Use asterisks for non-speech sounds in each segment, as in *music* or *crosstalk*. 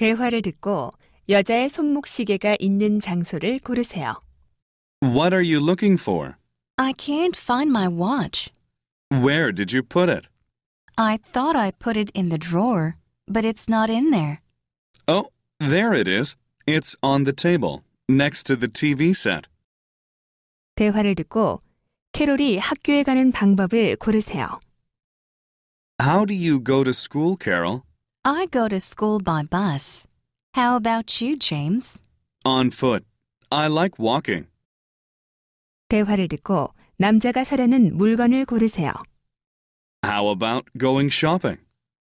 대화를 듣고 여자의 손목 시계가 있는 장소를 고르세요. What are you looking for? I can't find my watch. Where did you put it? I thought I put it in the drawer, but it's not in there. Oh, there it is. It's on the table, next to the TV set. 대화를 듣고 캐롤이 학교에 가는 방법을 고르세요. How do you go to school, Carol? I go to school by bus. How about you, James? On foot. I like walking. 대화를 듣고 남자가 사려는 물건을 고르세요. How about going shopping?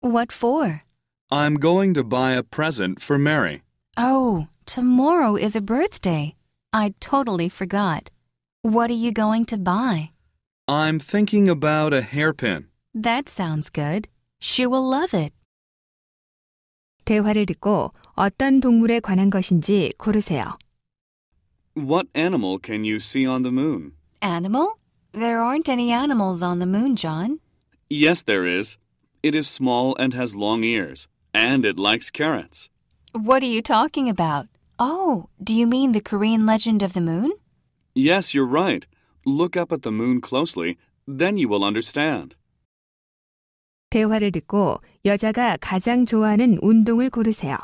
What for? I'm going to buy a present for Mary. Oh, tomorrow is a birthday. I totally forgot. What are you going to buy? I'm thinking about a hairpin. That sounds good. She will love it. 대화를 듣고 어떤 동물에 관한 것인지 고르세요. What animal can you see on the moon? Animal? There aren't any animals on the moon, John. Yes, there is. It is small and has long ears, and it likes carrots. What are you talking about? Oh, do you mean the Korean legend of the moon? Yes, you're right. Look up at the moon closely, then you will understand. 대화를 듣고 여자가 가장 좋아하는 운동을 고르세요.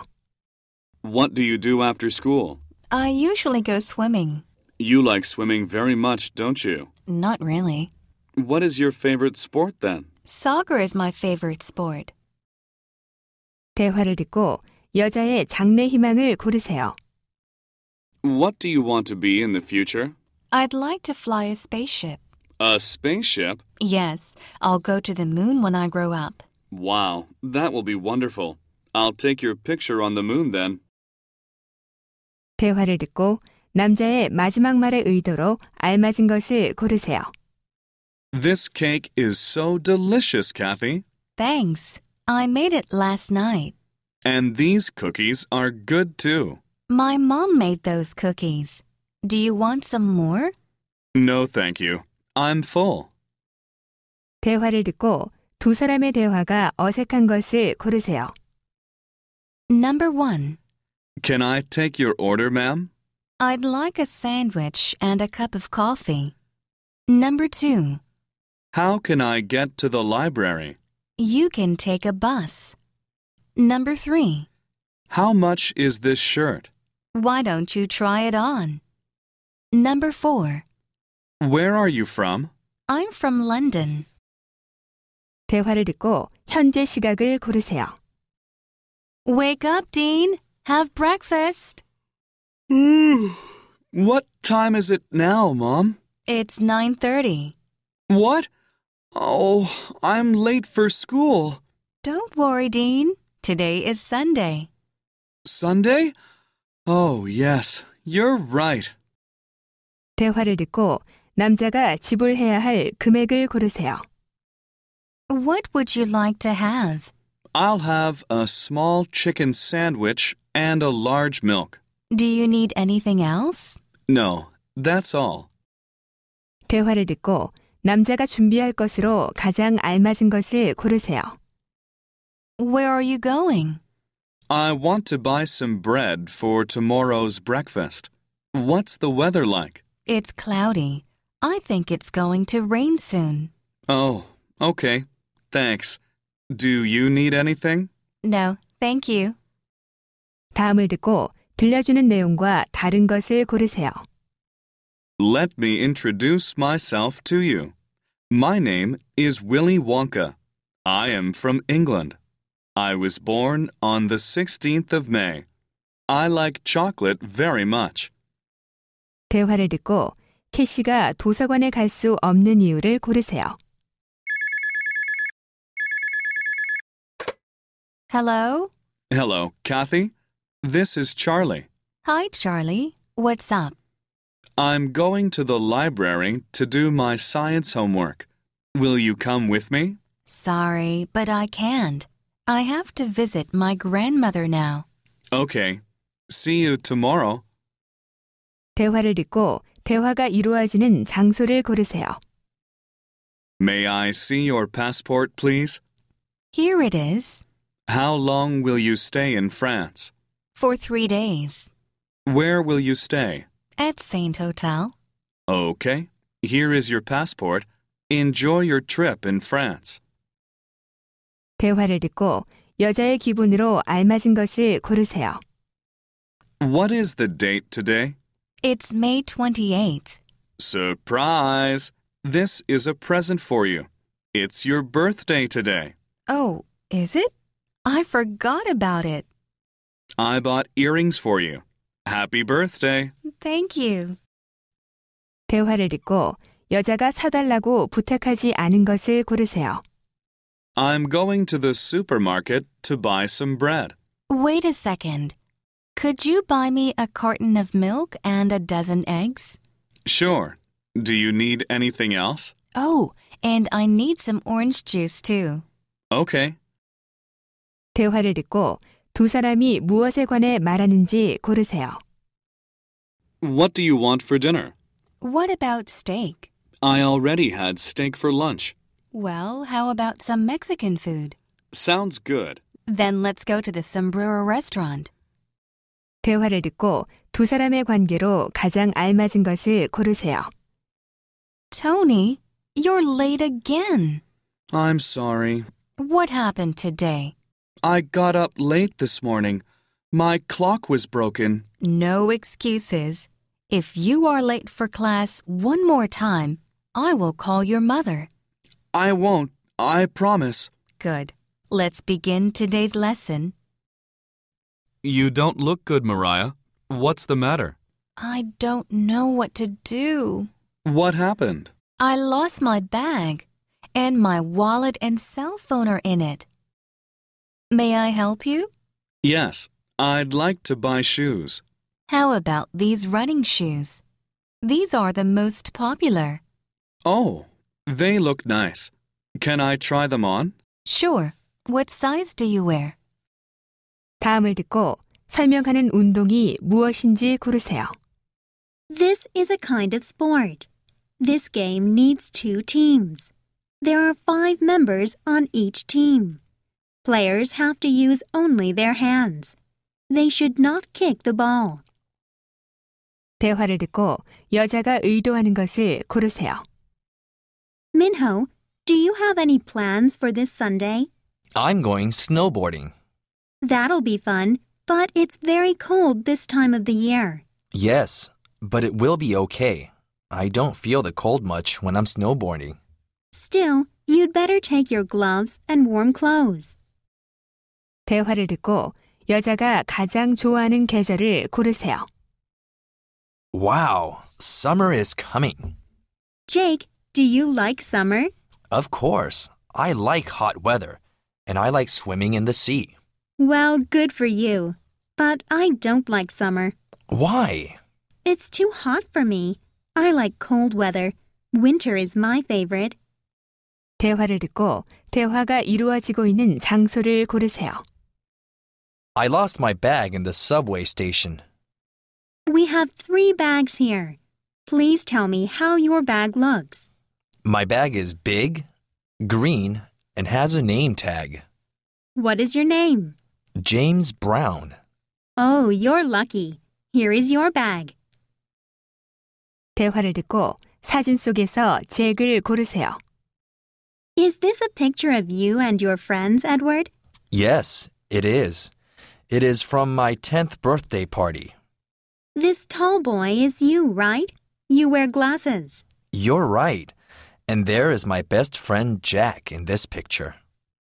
What do you do after school? I usually go swimming. You like swimming very much, don't you? Not really. What is your favorite sport then? Soccer is my favorite sport. 대화를 듣고 여자의 장래 희망을 고르세요. What do you want to be in the future? I'd like to fly a spaceship. A spaceship? Yes, I'll go to the moon when I grow up. Wow, that will be wonderful. I'll take your picture on the moon then. 대화를 듣고 남자의 마지막 말의 의도로 알맞은 것을 고르세요. This cake is so delicious, Kathy. Thanks. I made it last night. And these cookies are good too. My mom made those cookies. Do you want some more? No, thank you. I'm full. 대화를 듣고 두 사람의 대화가 어색한 것을 고르세요. Number one. Can I take your order, ma'am? I'd like a sandwich and a cup of coffee. Number two. How can I get to the library? You can take a bus. Number three. How much is this shirt? Why don't you try it on? Number four. Where are you from? I'm from London. 대화를 듣고 현재 시각을 고르세요. Wake up, Dean. Have breakfast. what time is it now, Mom? It's 9:30. What? Oh, I'm late for school. Don't worry, Dean. Today is Sunday. Sunday? Oh, yes. You're right. 대화를 듣고 남자가 지불해야 할 금액을 고르세요. What would you like to have? I'll have a small chicken sandwich and a large milk. Do you need anything else? No, that's all. 대화를 듣고 남자가 준비할 것으로 가장 알맞은 것을 고르세요. Where are you going? I want to buy some bread for tomorrow's breakfast. What's the weather like? It's cloudy. I think it's going to rain soon. Oh, okay. Thanks. Do you need anything? No, thank you. 다음을 듣고 들려주는 내용과 다른 것을 고르세요. Let me introduce myself to you. My name is Willy Wonka. I am from England. I was born on the 16th of May. I like chocolate very much. 대화를 듣고 캐시가 도서관에 갈 수 없는 이유를 고르세요. Hello? Hello, Kathy. This is Charlie. Hi, Charlie. What's up? I'm going to the library to do my science homework. Will you come with me? Sorry, but I can't. I have to visit my grandmother now. Okay. See you tomorrow. 대화를 듣고 대화가 이루어지는 장소를 고르세요. May I see your passport, please? Here it is. How long will you stay in France? For three days. Where will you stay? At Saint Hotel. Okay. Here is your passport. Enjoy your trip in France. 대화를 듣고 여자의 기분으로 알맞은 것을 고르세요. What is the date today? It's May 28th. Surprise! This is a present for you. It's your birthday today. Oh, is it? I forgot about it. I bought earrings for you. Happy birthday. Thank you. 대화를 듣고 여자가 사달라고 부탁하지 않은 것을 고르세요. I'm going to the supermarket to buy some bread. Wait a second. Could you buy me a carton of milk and a dozen eggs? Sure. Do you need anything else? Oh, and I need some orange juice too. Okay. 대화를 듣고 두 사람이 무엇에 관해 말하는지 고르세요. What do you want for dinner? What about steak? I already had steak for lunch. Well, how about some Mexican food? Sounds good. Then let's go to the Sombrero restaurant. 대화를 듣고 두 사람의 관계로 가장 알맞은 것을 고르세요. Tony, you're late again. I'm sorry. What happened today? I got up late this morning. My clock was broken. No excuses. If you are late for class one more time, I will call your mother. I won't. I promise. Good. Let's begin today's lesson. You don't look good, Mariah. What's the matter? I don't know what to do. What happened? I lost my bag, and my wallet and cell phone are in it. May I help you? Yes, I'd like to buy shoes. How about these running shoes? These are the most popular. Oh, they look nice. Can I try them on? Sure. What size do you wear? 다음을 듣고 설명하는 운동이 무엇인지 고르세요. This is a kind of sport. This game needs two teams. There are five members on each team. Players have to use only their hands. They should not kick the ball. 대화를 듣고 여자가 의도하는 것을 고르세요. Minho, do you have any plans for this Sunday? I'm going snowboarding. That'll be fun, but it's very cold this time of the year. Yes, but it will be okay. I don't feel the cold much when I'm snowboarding. Still, you'd better take your gloves and warm clothes. 대화를 듣고 여자가 가장 좋아하는 계절을 고르세요. Wow, summer is coming. Jake, do you like summer? Of course. I like hot weather, and I like swimming in the sea. Well, good for you. But I don't like summer. Why? It's too hot for me. I like cold weather. Winter is my favorite. 대화를 듣고 대화가 이루어지고 있는 장소를 고르세요. I lost my bag in the subway station. We have three bags here. Please tell me how your bag looks. My bag is big, green, and has a name tag. What is your name? James Brown. Oh, you're lucky. Here is your bag. 대화를 듣고 사진 속에서 잭을 고르세요. Is this a picture of you and your friends, Edward? Yes, it is. It is from my 10th birthday party. This tall boy is you, right? You wear glasses. You're right. And there is my best friend Jack in this picture.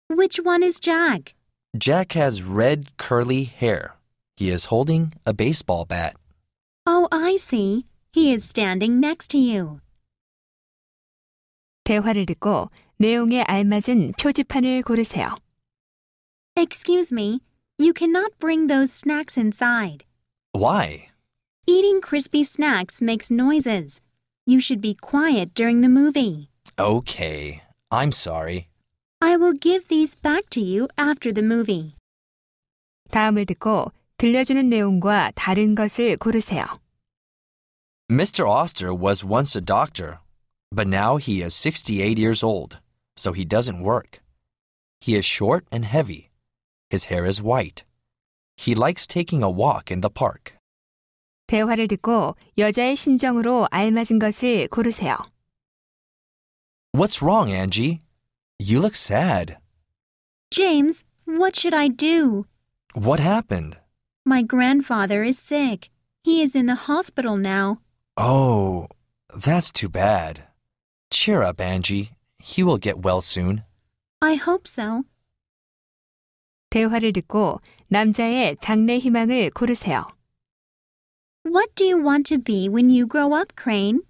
Which one is Jack? Jack has red curly hair. He is holding a baseball bat. Oh, I see. He is standing next to you. 대화를 듣고 내용에 알맞은 표지판을 고르세요. Excuse me. You cannot bring those snacks inside. Why? Eating crispy snacks makes noises. You should be quiet during the movie. Okay. I'm sorry. I will give these back to you after the movie. 다음을 듣고 들려주는 내용과 다른 것을 고르세요. Mr. Oster was once a doctor, but now he is 68 years old, so he doesn't work. He is short and heavy. His hair is white. He likes taking a walk in the park. 대화를 듣고 여자의 심정으로 알맞은 것을 고르세요. What's wrong, Angie? You look sad. James, what should I do? What happened? My grandfather is sick. He is in the hospital now. Oh, that's too bad. Cheer up, Angie. He will get well soon. I hope so. 대화를 듣고 남자의 장래 희망을 고르세요. What do you want to be when you grow up, Crane?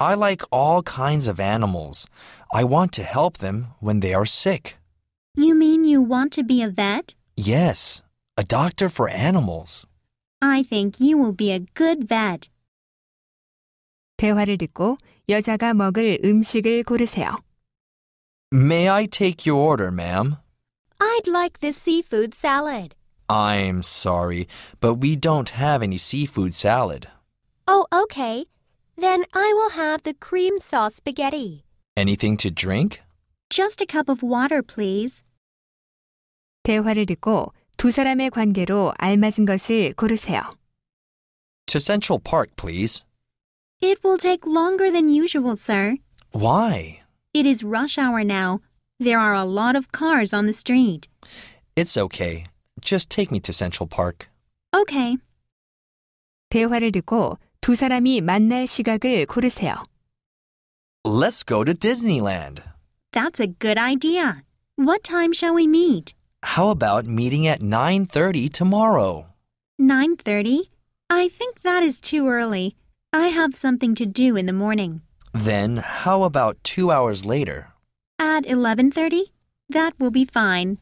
I like all kinds of animals. I want to help them when they are sick. You mean you want to be a vet? Yes, a doctor for animals. I think you will be a good vet. 대화를 듣고 여자가 먹을 음식을 고르세요. May I take your order, ma'am? I'd like this seafood salad. I'm sorry, but we don't have any seafood salad. Oh, okay. Then I will have the cream sauce spaghetti. Anything to drink? Just a cup of water, please. 대화를 듣고 두 사람의 관계로 알맞은 것을 고르세요. To Central Park, please. It will take longer than usual, sir. Why? It is rush hour now. There are a lot of cars on the street. It's okay. Just take me to Central Park. Okay. 대화를 듣고 두 사람이 만날 시각을 고르세요. Let's go to Disneyland. That's a good idea. What time shall we meet? How about meeting at 9:30 tomorrow? 9:30? I think that is too early. I have something to do in the morning. Then how about 2 hours later? At 11:30? That will be fine.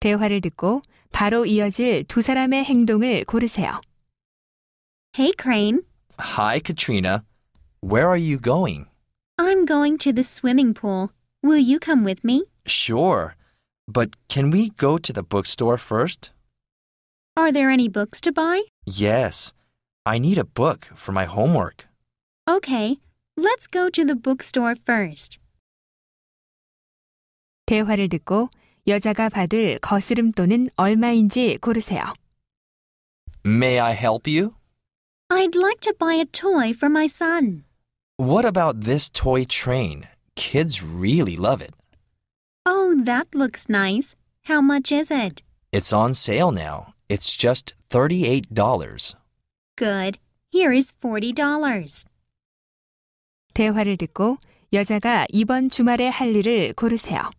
대화를 듣고 바로 이어질 두 사람의 행동을 고르세요. Hey, Crane. Hi, Katrina. Where are you going? I'm going to the swimming pool. Will you come with me? Sure. But can we go to the bookstore first? Are there any books to buy? Yes. I need a book for my homework. Okay. Let's go to the bookstore first. 대화를 듣고 여자가 받을 거스름돈은 얼마인지 고르세요. May I help you? I'd like to buy a toy for my son. What about this toy train? Kids really love it. Oh, that looks nice. How much is it? It's on sale now. It's just $38. Good. Here is $40. 대화를 듣고 여자가 이번 주말에 할 일을 고르세요.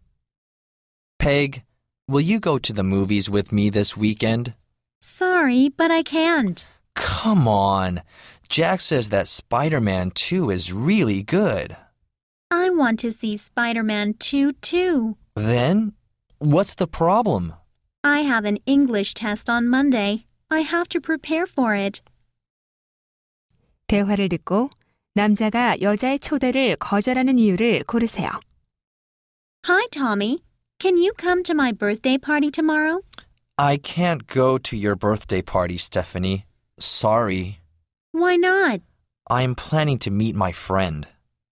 Peg, will you go to the movies with me this weekend? Sorry, but I can't. Come on. Jack says that Spider Man 2 is really good. I want to see Spider Man 2 too. Then, what's the problem? I have an English test on Monday. I have to prepare for it. 대화를 듣고 남자가 여자의 초대를 거절하는 이유를 고르세요. Hi, Tommy. Can you come to my birthday party tomorrow? I can't go to your birthday party, Stephanie. Sorry. Why not? I am planning to meet my friend.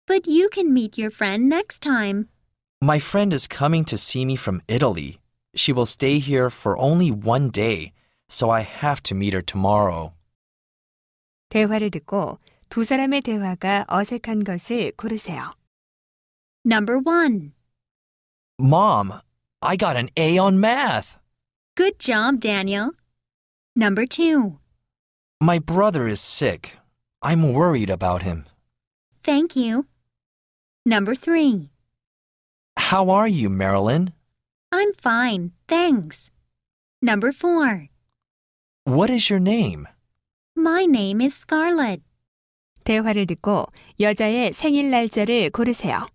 But you can meet your friend next time. My friend is coming to see me from Italy. She will stay here for only one day, so I have to meet her tomorrow. 대화를 듣고 두 사람의 대화가 어색한 것을 고르세요. Number 1. Mom, I got an A on math. Good job, Daniel. Number 2. My brother is sick. I'm worried about him. Thank you. Number three. How are you, Marilyn? I'm fine, thanks. Number four. What is your name? My name is Scarlett. 대화를 듣고 여자의 생일 날짜를 고르세요.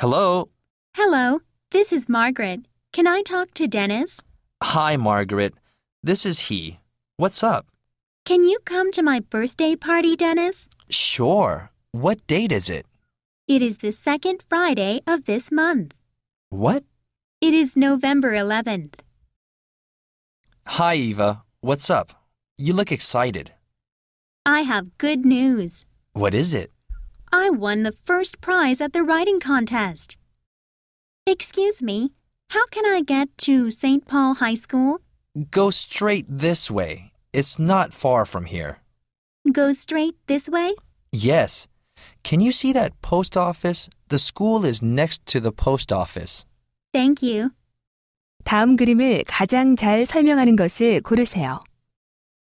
Hello. Hello, this is Margaret. Can I talk to Dennis? Hi, Margaret. This is he. What's up? Can you come to my birthday party, Dennis? Sure. What date is it? It is the second Friday of this month. What? It is November 11th. Hi, Eva. What's up? You look excited. I have good news. What is it? I won the first prize at the writing contest. Excuse me, how can I get to St. Paul High School? Go straight this way. It's not far from here. Go straight this way? Yes. Can you see that post office? The school is next to the post office. Thank you. 다음 그림을 가장 잘 설명하는 것을 고르세요.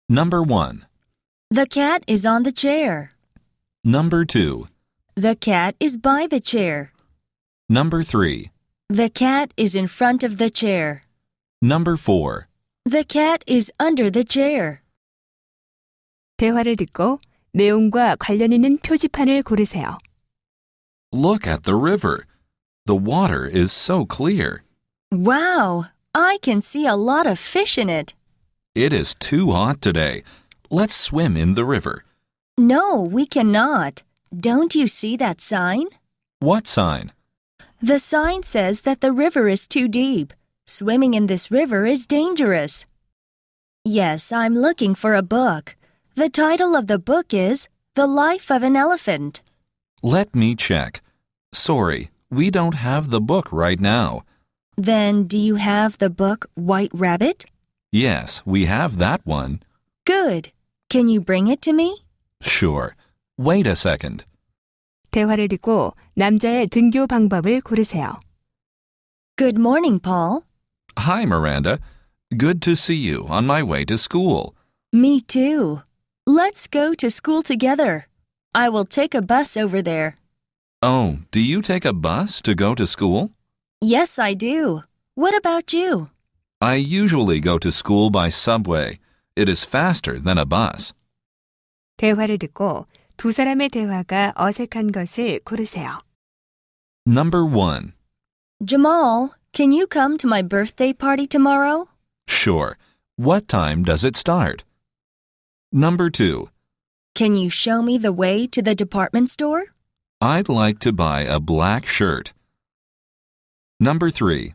Number 1. The cat is on the chair. Number 2. The cat is by the chair. Number 3. The cat is in front of the chair. Number 4. The cat is under the chair. 대화를 듣고 내용과 관련 있는 표지판을 고르세요. Look at the river. The water is so clear. Wow, I can see a lot of fish in it. It is too hot today. Let's swim in the river. No, we cannot. Don't you see that sign? What sign? The sign says that the river is too deep. Swimming in this river is dangerous. Yes, I'm looking for a book. The title of the book is The Life of an Elephant. Let me check. Sorry, we don't have the book right now. Then do you have the book White Rabbit? Yes, we have that one. Good. Can you bring it to me? Sure. Wait a second. 대화를 듣고 남자의 등교 방법을 고르세요. Good morning, Paul. Hi, Miranda. Good to see you on my way to school. Me too. Let's go to school together. I will take a bus over there. Oh, do you take a bus to go to school? Yes, I do. What about you? I usually go to school by subway. It is faster than a bus. 대화를 듣고 두 사람의 대화가 어색한 것을 고르세요. Number 1. Jamal, can you come to my birthday party tomorrow? Sure. What time does it start? Number 2. Can you show me the way to the department store? I'd like to buy a black shirt. Number 3.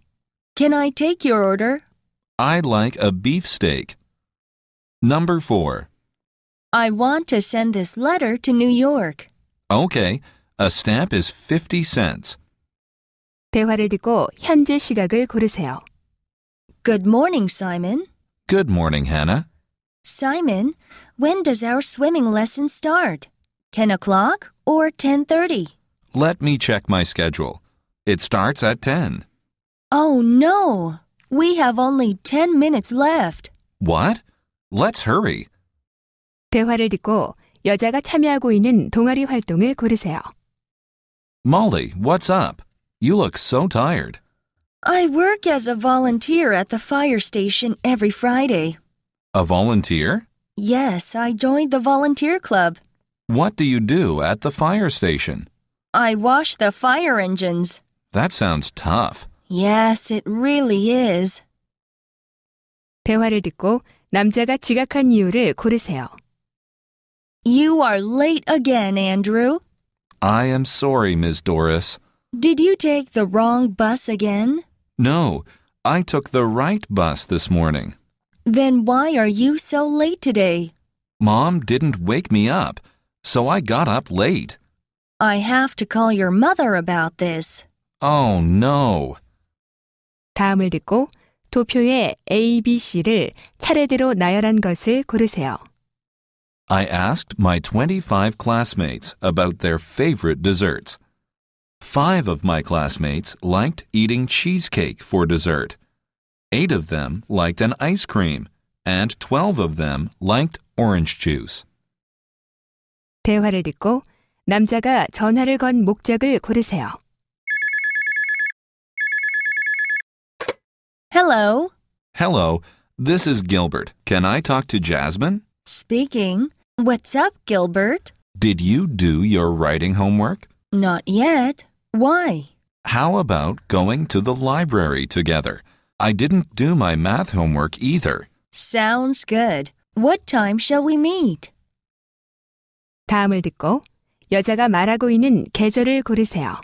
Can I take your order? I'd like a beefsteak. Number 4. I want to send this letter to New York. Okay, a stamp is 50 cents. 대화를 듣고 현재 시각을 고르세요. Good morning, Simon. Good morning, Hannah. Simon, when does our swimming lesson start? 10 o'clock or 10:30? Let me check my schedule. It starts at 10. Oh no. We have only 10 minutes left. What? Let's hurry. 대화를 듣고 여자가 참여하고 있는 동아리 활동을 고르세요. Molly, what's up? You look so tired. I work as a volunteer at the fire station every Friday. A volunteer? Yes, I joined the volunteer club. What do you do at the fire station? I wash the fire engines. That sounds tough. Yes, it really is. 대화를 듣고 남자가 지각한 이유를 고르세요. You are late again, Andrew. I am sorry, Miss Doris. Did you take the wrong bus again? No, I took the right bus this morning. Then why are you so late today? Mom didn't wake me up, so I got up late. I have to call your mother about this. Oh no. 다음을 듣고 도표에 A, B, C를 차례대로 나열한 것을 고르세요. I asked my 25 classmates about their favorite desserts. Five of my classmates liked eating cheesecake for dessert. Eight of them liked an ice cream, and 12 of them liked orange juice. 대화를 듣고 남자가 전화를 건 목적을 고르세요. Hello. Hello. This is Gilbert. Can I talk to Jasmine? Speaking. What's up, Gilbert? Did you do your writing homework? Not yet. Why? How about going to the library together? I didn't do my math homework either. Sounds good. What time shall we meet? 다음을 듣고 여자가 말하고 있는 계절을 고르세요.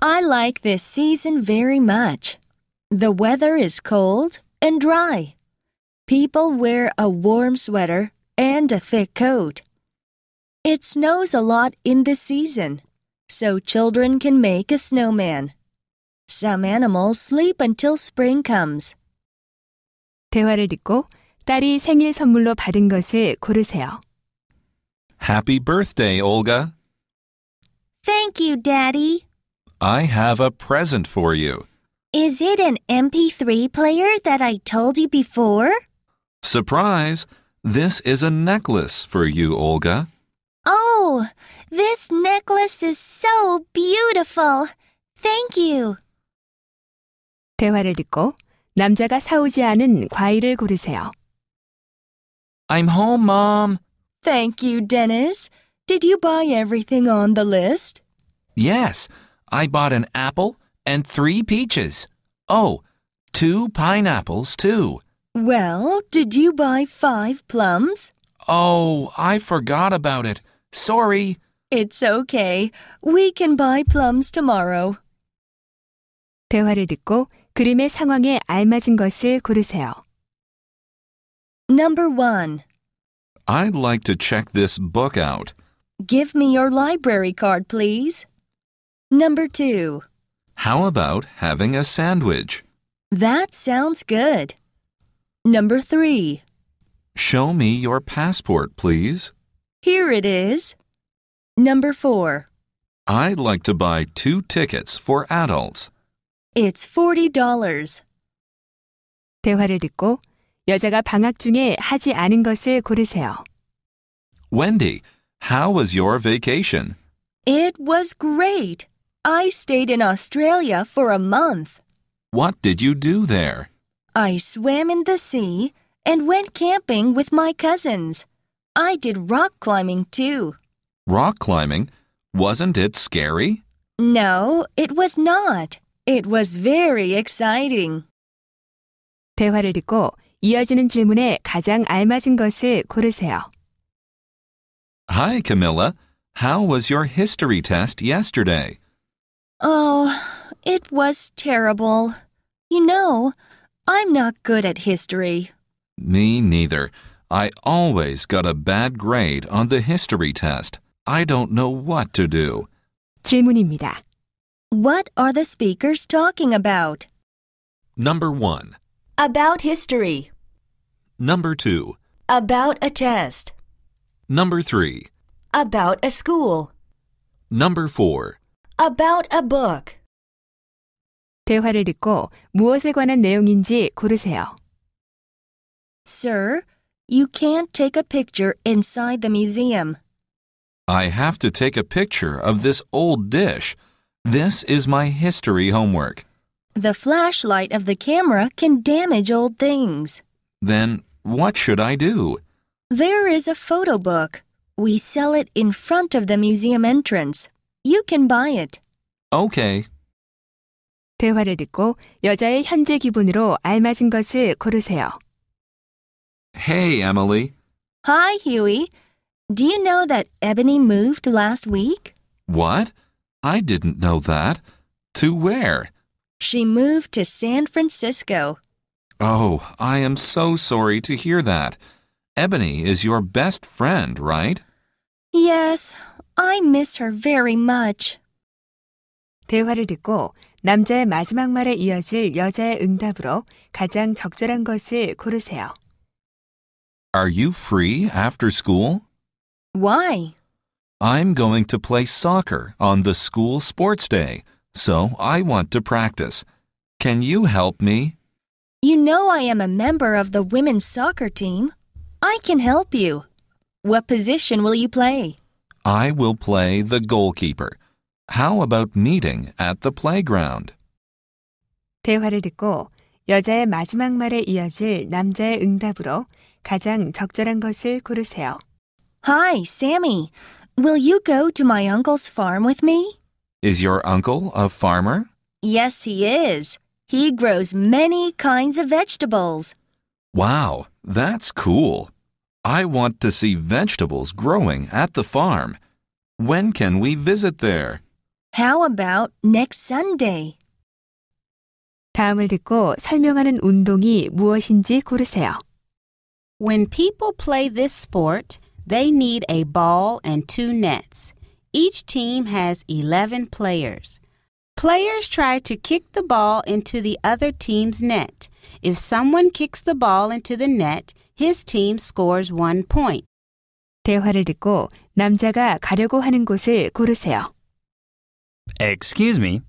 I like this season very much. The weather is cold and dry. People wear a warm sweater and a thick coat. It snows a lot in this season, so children can make a snowman. Some animals sleep until spring comes. 대화를 듣고 딸이 생일 선물로 받은 것을 고르세요. Happy birthday, Olga. Thank you, Daddy. I have a present for you. Is it an MP3 player that I told you before? Surprise! This is a necklace for you, Olga. Oh, this necklace is so beautiful. Thank you. 대화를 듣고 남자가 사오지 않은 과일을 고르세요. I'm home, Mom. Thank you, Dennis. Did you buy everything on the list? Yes. I bought an apple and three peaches. Oh, two pineapples, too. Well, did you buy five plums? Oh, I forgot about it. Sorry. It's okay. We can buy plums tomorrow. 대화를 듣고 그림의 상황에 알맞은 것을 고르세요. Number 1. I'd like to check this book out. Give me your library card, please. Number 2. How about having a sandwich? That sounds good. Number three. Show me your passport, please. Here it is. Number four. I'd like to buy two tickets for adults. It's $40. 대화를 듣고 여자가 방학 중에 하지 않은 것을 고르세요. Wendy, how was your vacation? It was great. I stayed in Australia for a month. What did you do there? I swam in the sea and went camping with my cousins. I did rock climbing too. Rock climbing? Wasn't it scary? No, it was not. It was very exciting. 대화를 듣고 이어지는 질문에 가장 알맞은 것을 고르세요. Hi, Camilla. How was your history test yesterday? Oh, it was terrible. You know, I'm not good at history. Me neither. I always got a bad grade on the history test. I don't know what to do. 질문입니다. What are the speakers talking about? Number 1. About history. Number 2. About a test. Number 3. About a school. Number 4. About a book. 대화를 듣고 무엇에 관한 내용인지 고르세요. Sir, you can't take a picture inside the museum. I have to take a picture of this old dish. This is my history homework. The flashlight of the camera can damage old things. Then what should I do? There is a photo book. We sell it in front of the museum entrance. You can buy it. Okay. 대화를 듣고 여자의 현재 기분으로 알맞은 것을 고르세요. Hey, Emily. Hi, Huey. Do you know that Ebony moved last week? What? I didn't know that. To where? She moved to San Francisco. Oh, I am so sorry to hear that. Ebony is your best friend, right? Yes, I miss her very much. 대화를 듣고 남자의 마지막 말에 이어질 여자의 응답으로 가장 적절한 것을 고르세요. Are you free after school? Why? I'm going to play soccer on the school sports day, so I want to practice. Can you help me? You know I am a member of the women's soccer team. I can help you. What position will you play? I will play the goalkeeper. How about meeting at the playground? 대화를 듣고 여자의 마지막 말에 이어질 남자의 응답으로 가장 적절한 것을 고르세요. Hi, Sammy. Will you go to my uncle's farm with me? Is your uncle a farmer? Yes, he is. He grows many kinds of vegetables. Wow, that's cool. I want to see vegetables growing at the farm. When can we visit there? How about next Sunday? 다음을 듣고 설명하는 운동이 무엇인지 고르세요. When people play this sport, they need a ball and two nets. Each team has 11 players. Players try to kick the ball into the other team's net. If someone kicks the ball into the net, his team scores one point. 대화를 듣고 남자가 가려고 하는 곳을 고르세요. Excuse me,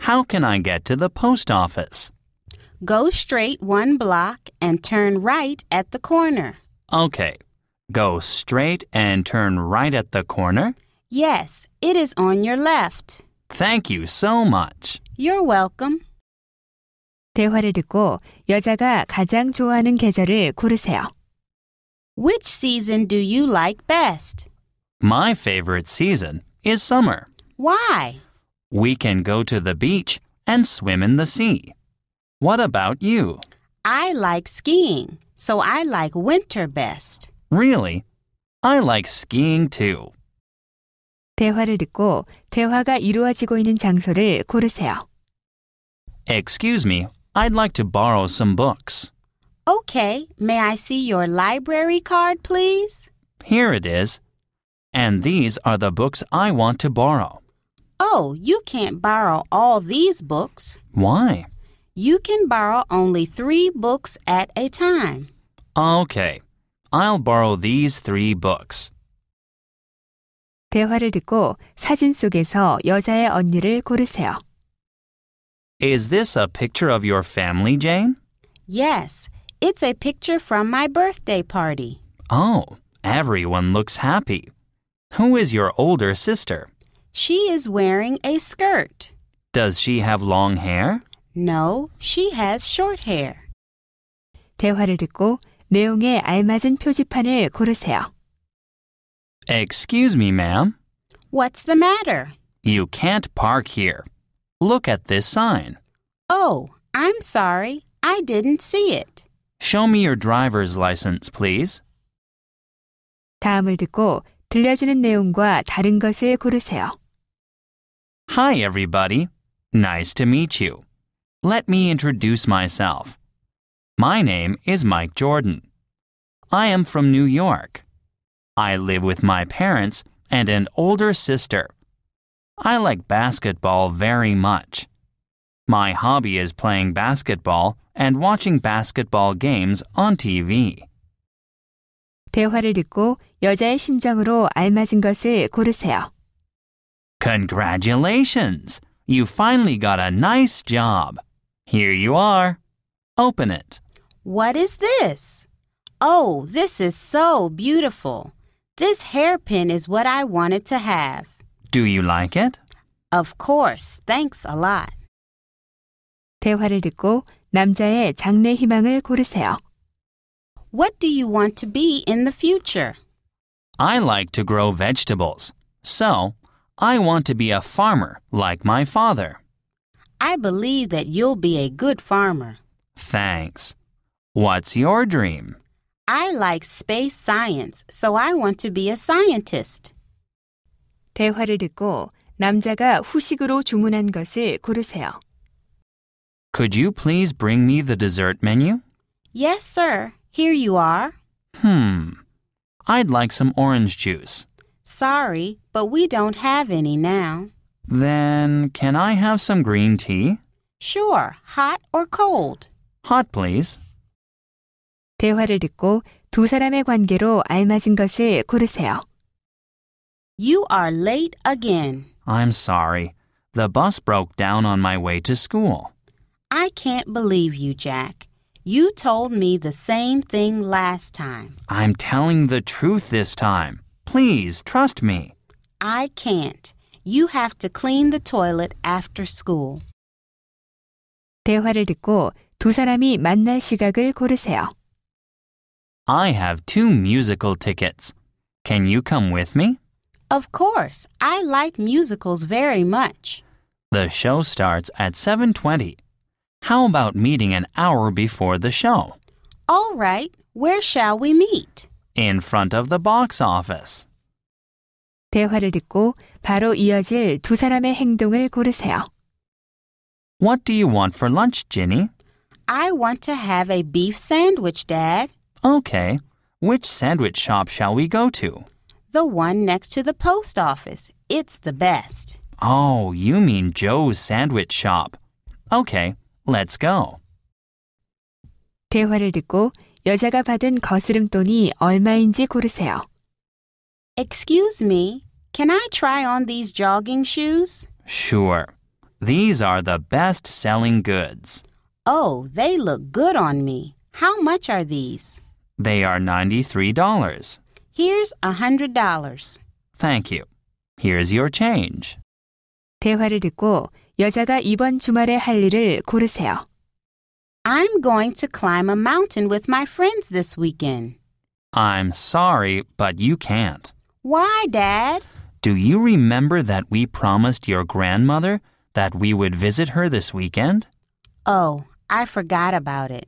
how can I get to the post office? Go straight one block and turn right at the corner. Okay. Go straight and turn right at the corner? Yes, it is on your left. Thank you so much. You're welcome. 대화를 듣고 여자가 가장 좋아하는 계절을 고르세요. Which season do you like best? My favorite season is summer. Why? We can go to the beach and swim in the sea. What about you? I like skiing, so I like winter best. Really? I like skiing too. 대화를 듣고 대화가 이루어지고 있는 장소를 고르세요. Excuse me, I'd like to borrow some books. Okay, may I see your library card, please? Here it is. And these are the books I want to borrow. Oh, you can't borrow all these books. Why? You can borrow only three books at a time. Okay. I'll borrow these three books. 대화를 듣고 사진 속에서 여자의 언니를 고르세요. Is this a picture of your family, Jane? Yes, it's a picture from my birthday party. Oh, everyone looks happy. Who is your older sister? She is wearing a skirt. Does she have long hair? No, she has short hair. 대화를 듣고 내용에 알맞은 표지판을 고르세요. Excuse me, ma'am. What's the matter? You can't park here. Look at this sign. Oh, I'm sorry. I didn't see it. Show me your driver's license, please. 다음을 듣고 들려주는 내용과 다른 것을 고르세요. Hi, everybody. Nice to meet you. Let me introduce myself. My name is Mike Jordan. I am from New York. I live with my parents and an older sister. I like basketball very much. My hobby is playing basketball and watching basketball games on TV. 대화를 듣고 여자의 심정으로 알맞은 것을 고르세요. Congratulations! You finally got a nice job. Here you are. Open it. What is this? Oh, this is so beautiful. This hairpin is what I wanted to have. Do you like it? Of course. Thanks a lot. 대화를 듣고 남자의 장래 희망을 고르세요. What do you want to be in the future? I like to grow vegetables. So, I want to be a farmer like my father. I believe that you'll be a good farmer. Thanks. What's your dream? I like space science, so I want to be a scientist. 대화를 듣고 남자가 후식으로 주문한 것을 고르세요. Could you please bring me the dessert menu? Yes, sir. Here you are. Hmm. I'd like some orange juice. Sorry, but we don't have any now. Then can I have some green tea? Sure, hot or cold. Hot, please. 대화를 듣고 두 사람의 관계로 알맞은 것을 고르세요. You are late again. I'm sorry. The bus broke down on my way to school. I can't believe you, Jack. You told me the same thing last time. I'm telling the truth this time. Please trust me. I can't. You have to clean the toilet after school. 대화를 듣고 두 사람이 만날 시각을 고르세요. I have two musical tickets. Can you come with me? Of course. I like musicals very much. The show starts at 7:20. How about meeting an hour before the show? All right. Where shall we meet? in front of the box office. 대화를 듣고 바로 이어질 두 사람의 행동을 고르세요. What do you want for lunch, Ginny? I want to have a beef sandwich, Dad. Okay. Which sandwich shop shall we go to? The one next to the post office. It's the best. Oh, you mean Joe's sandwich shop. Okay, let's go. 대화를 듣고 여자가 받은 거스름돈이 얼마인지 고르세요. Excuse me, can I try on these jogging shoes? Sure. These are the best selling goods. Oh, they look good on me. How much are these? They are $93. Here's $100. Thank you. Here's your change. 대화를 듣고 여자가 이번 주말에 할 일을 고르세요. I'm going to climb a mountain with my friends this weekend. I'm sorry, but you can't. Why, Dad? Do you remember that we promised your grandmother that we would visit her this weekend? Oh, I forgot about it.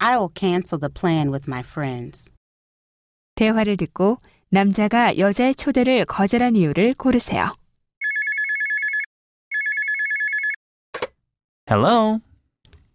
I will cancel the plan with my friends. 대화를 듣고 남자가 여자의 초대를 거절한 이유를 고르세요. Hello,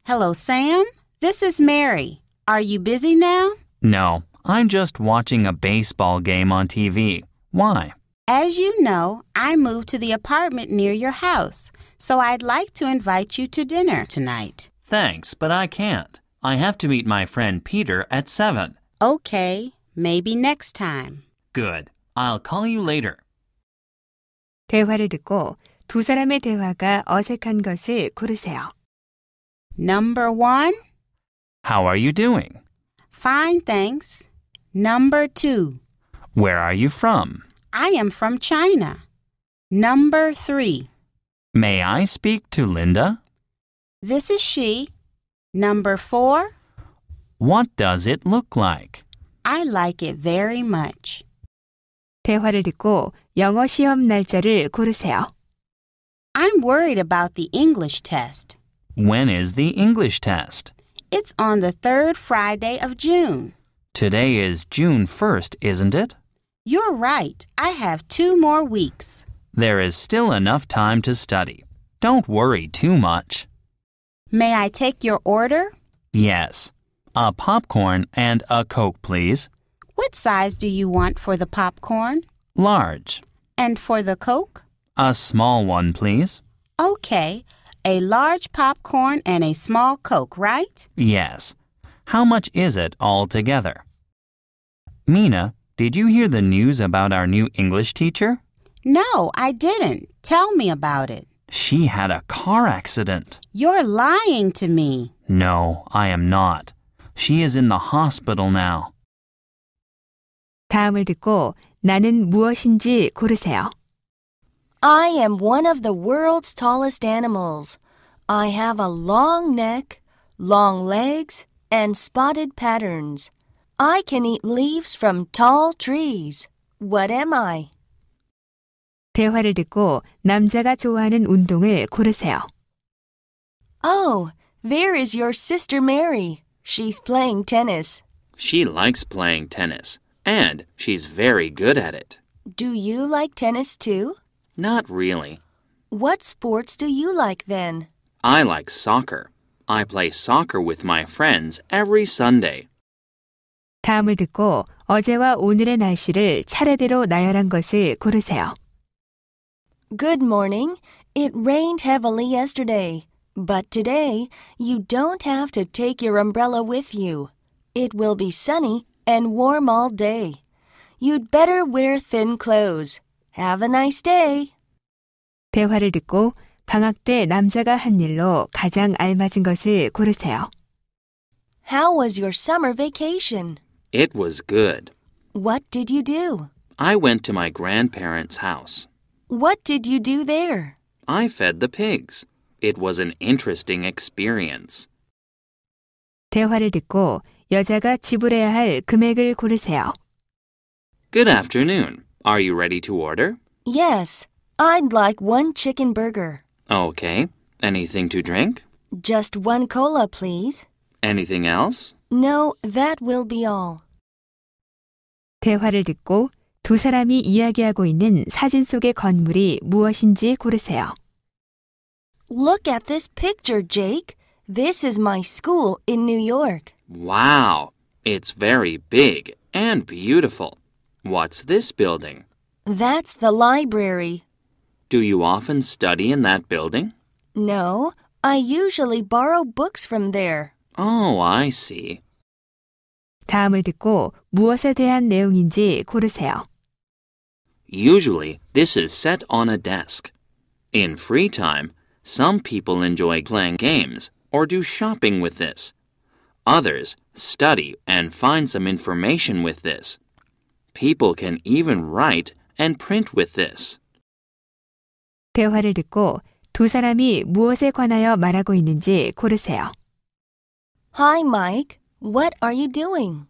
Hello, Sam. This is Mary. Are you busy now? No, I'm just watching a baseball game on TV. Why? As you know, I moved to the apartment near your house, so I'd like to invite you to dinner tonight. Thanks, but I can't. I have to meet my friend Peter at 7. Okay, maybe next time. Good. I'll call you later. 대화를 듣고 두 사람의 대화가 어색한 것을 고르세요. Number one. How are you doing? Fine, thanks. Number two. Where are you from? I am from China. Number three. May I speak to Linda? This is she. Number four. What does it look like? I like it very much. 대화를 듣고 영어 시험 날짜를 고르세요. I'm worried about the English test. When is the English test? It's on the third Friday of June. Today is June 1st, isn't it? You're right. I have two more weeks. There is still enough time to study. Don't worry too much. May I take your order? Yes. A popcorn and a Coke, please. What size do you want for the popcorn? Large. And for the Coke? A small one, please. Okay. A large popcorn and a small Coke, right? Yes. How much is it altogether? Mina, did you hear the news about our new English teacher? No, I didn't. Tell me about it. She had a car accident. You're lying to me. No, I am not. She is in the hospital now. 다음을 듣고 나는 무엇인지 고르세요. I am one of the world's tallest animals. I have a long neck, long legs, and spotted patterns. I can eat leaves from tall trees. What am I? 대화를 듣고 남자가 좋아하는 운동을 고르세요. Oh, there is your sister Mary. She's playing tennis. She likes playing tennis, and she's very good at it. Do you like tennis too? Not really. What sports do you like then? I like soccer. I play soccer with my friends every Sunday. 다음을 듣고 어제와 오늘의 날씨를 차례대로 나열한 것을 고르세요. Good morning. It rained heavily yesterday. But today, you don't have to take your umbrella with you. It will be sunny and warm all day. You'd better wear thin clothes. Have a nice day. 대화를 듣고 방학 때 남자가 한 일로 가장 알맞은 것을 고르세요. How was your summer vacation? It was good. What did you do? I went to my grandparents' house. What did you do there? I fed the pigs. It was an interesting experience. 대화를 듣고 여자가 지불해야 할 금액을 고르세요. Good afternoon. Are you ready to order? Yes. I'd like one chicken burger. Okay. Anything to drink? Just one cola, please. Anything else? No, that will be all. 대화를 듣고 두 사람이 이야기하고 있는 사진 속의 건물이 무엇인지 고르세요. Look at this picture, Jake. This is my school in New York. Wow. It's very big and beautiful. What's this building? That's the library. Do you often study in that building? No, I usually borrow books from there. Oh, I see. 다음을 듣고 무엇에 대한 내용인지 고르세요. Usually, this is set on a desk. In free time, some people enjoy playing games or do shopping with this. Others study and find some information with this. People can even write and print with this. 대화를 듣고 두 사람이 무엇에 관하여 말하고 있는지 고르세요. Hi, Mike. What are you doing?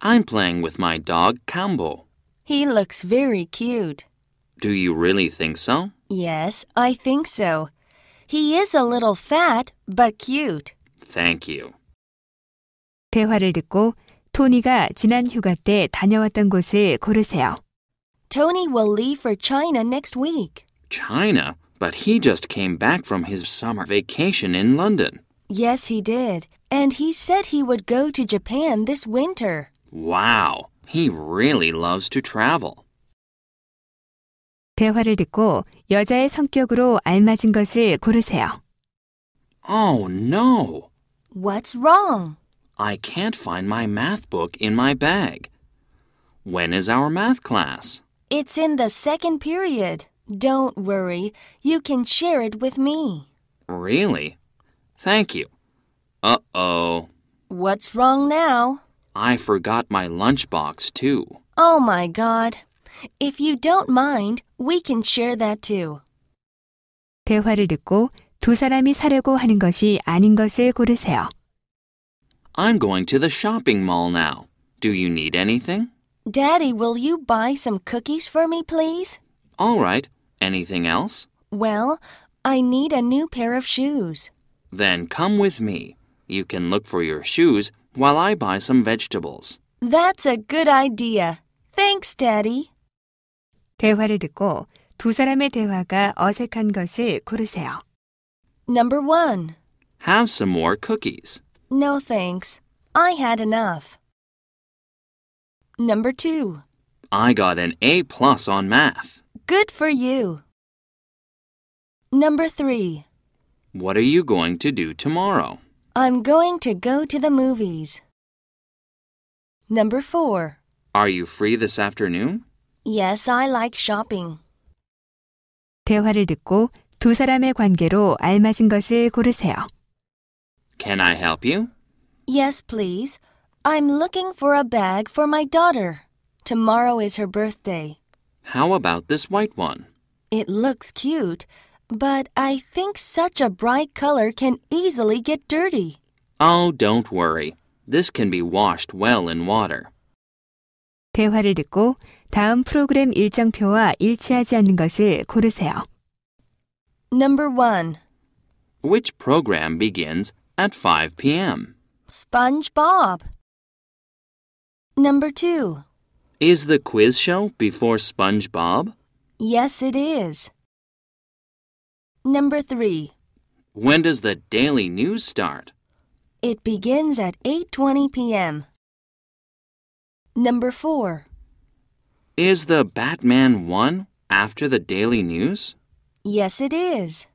I'm playing with my dog, Campbell. He looks very cute. Do you really think so? Yes, I think so. He is a little fat, but cute. Thank you. 대화를 듣고 토니가 지난 휴가 때 다녀왔던 곳을 고르세요. Tony will leave for China next week. China? But he just came back from his summer vacation in London. Yes, he did. And he said he would go to Japan this winter. Wow, he really loves to travel. 대화를 듣고 여자의 성격으로 알맞은 것을 고르세요. Oh no. What's wrong? I can't find my math book in my bag. When is our math class? It's in the second period. Don't worry, you can share it with me. Really? Thank you. Uh oh. What's wrong now? I forgot my lunchbox, too. Oh my god. If you don't mind, we can share that too. 대화를 듣고 두 사람이 사려고 하는 것이 아닌 것을 고르세요. I'm going to the shopping mall now. Do you need anything? Daddy, will you buy some cookies for me, please? All right. Anything else? Well, I need a new pair of shoes. Then come with me. You can look for your shoes while I buy some vegetables. That's a good idea. Thanks, Daddy. 대화를 듣고 두 사람의 대화가 어색한 것을 고르세요. Number 1. Have some more cookies. No thanks. I had enough. Number two. I got an A plus on math. Good for you. Number three. What are you going to do tomorrow? I'm going to go to the movies. Number four. Are you free this afternoon? Yes, I like shopping. 대화를 듣고 두 사람의 관계로 알맞은 것을 고르세요. Can I help you? Yes, please. I'm looking for a bag for my daughter. Tomorrow is her birthday. How about this white one? It looks cute, but I think such a bright color can easily get dirty. Oh, don't worry. This can be washed well in water. 대화를 듣고 다음 프로그램 일정표와 일치하지 않는 것을 고르세요. Number 1. Which program begins at 5 p.m. SpongeBob. Number 2. Is the quiz show before SpongeBob? Yes, it is. Number 3. When does the daily news start? It begins at 8:20 p.m. Number 4. Is the Batman 1 after the daily news? Yes, it is.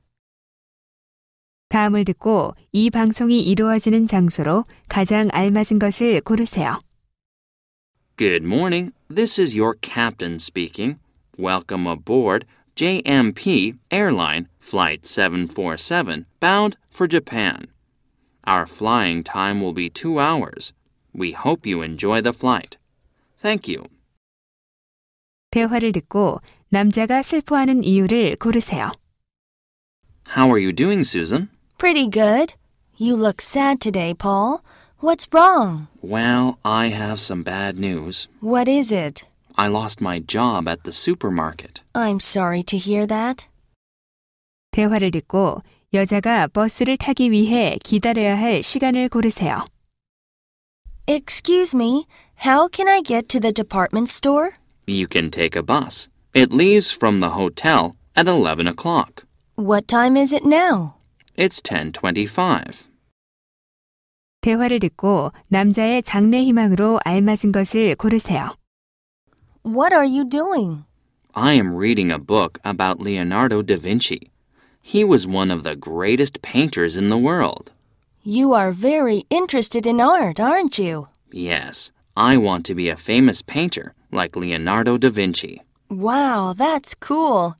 다음을 듣고 이 방송이 이루어지는 장소로 가장 알맞은 것을 고르세요. Good morning. This is your captain speaking. Welcome aboard JMP Airline Flight 747 bound for Japan. Our flying time will be two hours. We hope you enjoy the flight. Thank you. 대화를 듣고 남자가 슬퍼하는 이유를 고르세요. How are you doing, Susan? Pretty good. You look sad today, Paul. What's wrong? Well, I have some bad news. What is it? I lost my job at the supermarket. I'm sorry to hear that. 대화를 듣고 여자가 버스를 타기 위해 기다려야 할 시간을 고르세요. Excuse me, how can I get to the department store? You can take a bus. It leaves from the hotel at 11 o'clock. What time is it now? It's 10:25. 대화를 듣고 남자의 장래 희망으로 알맞은 것을 고르세요. What are you doing? I am reading a book about Leonardo da Vinci. He was one of the greatest painters in the world. You are very interested in art, aren't you? Yes, I want to be a famous painter like Leonardo da Vinci. Wow, that's cool.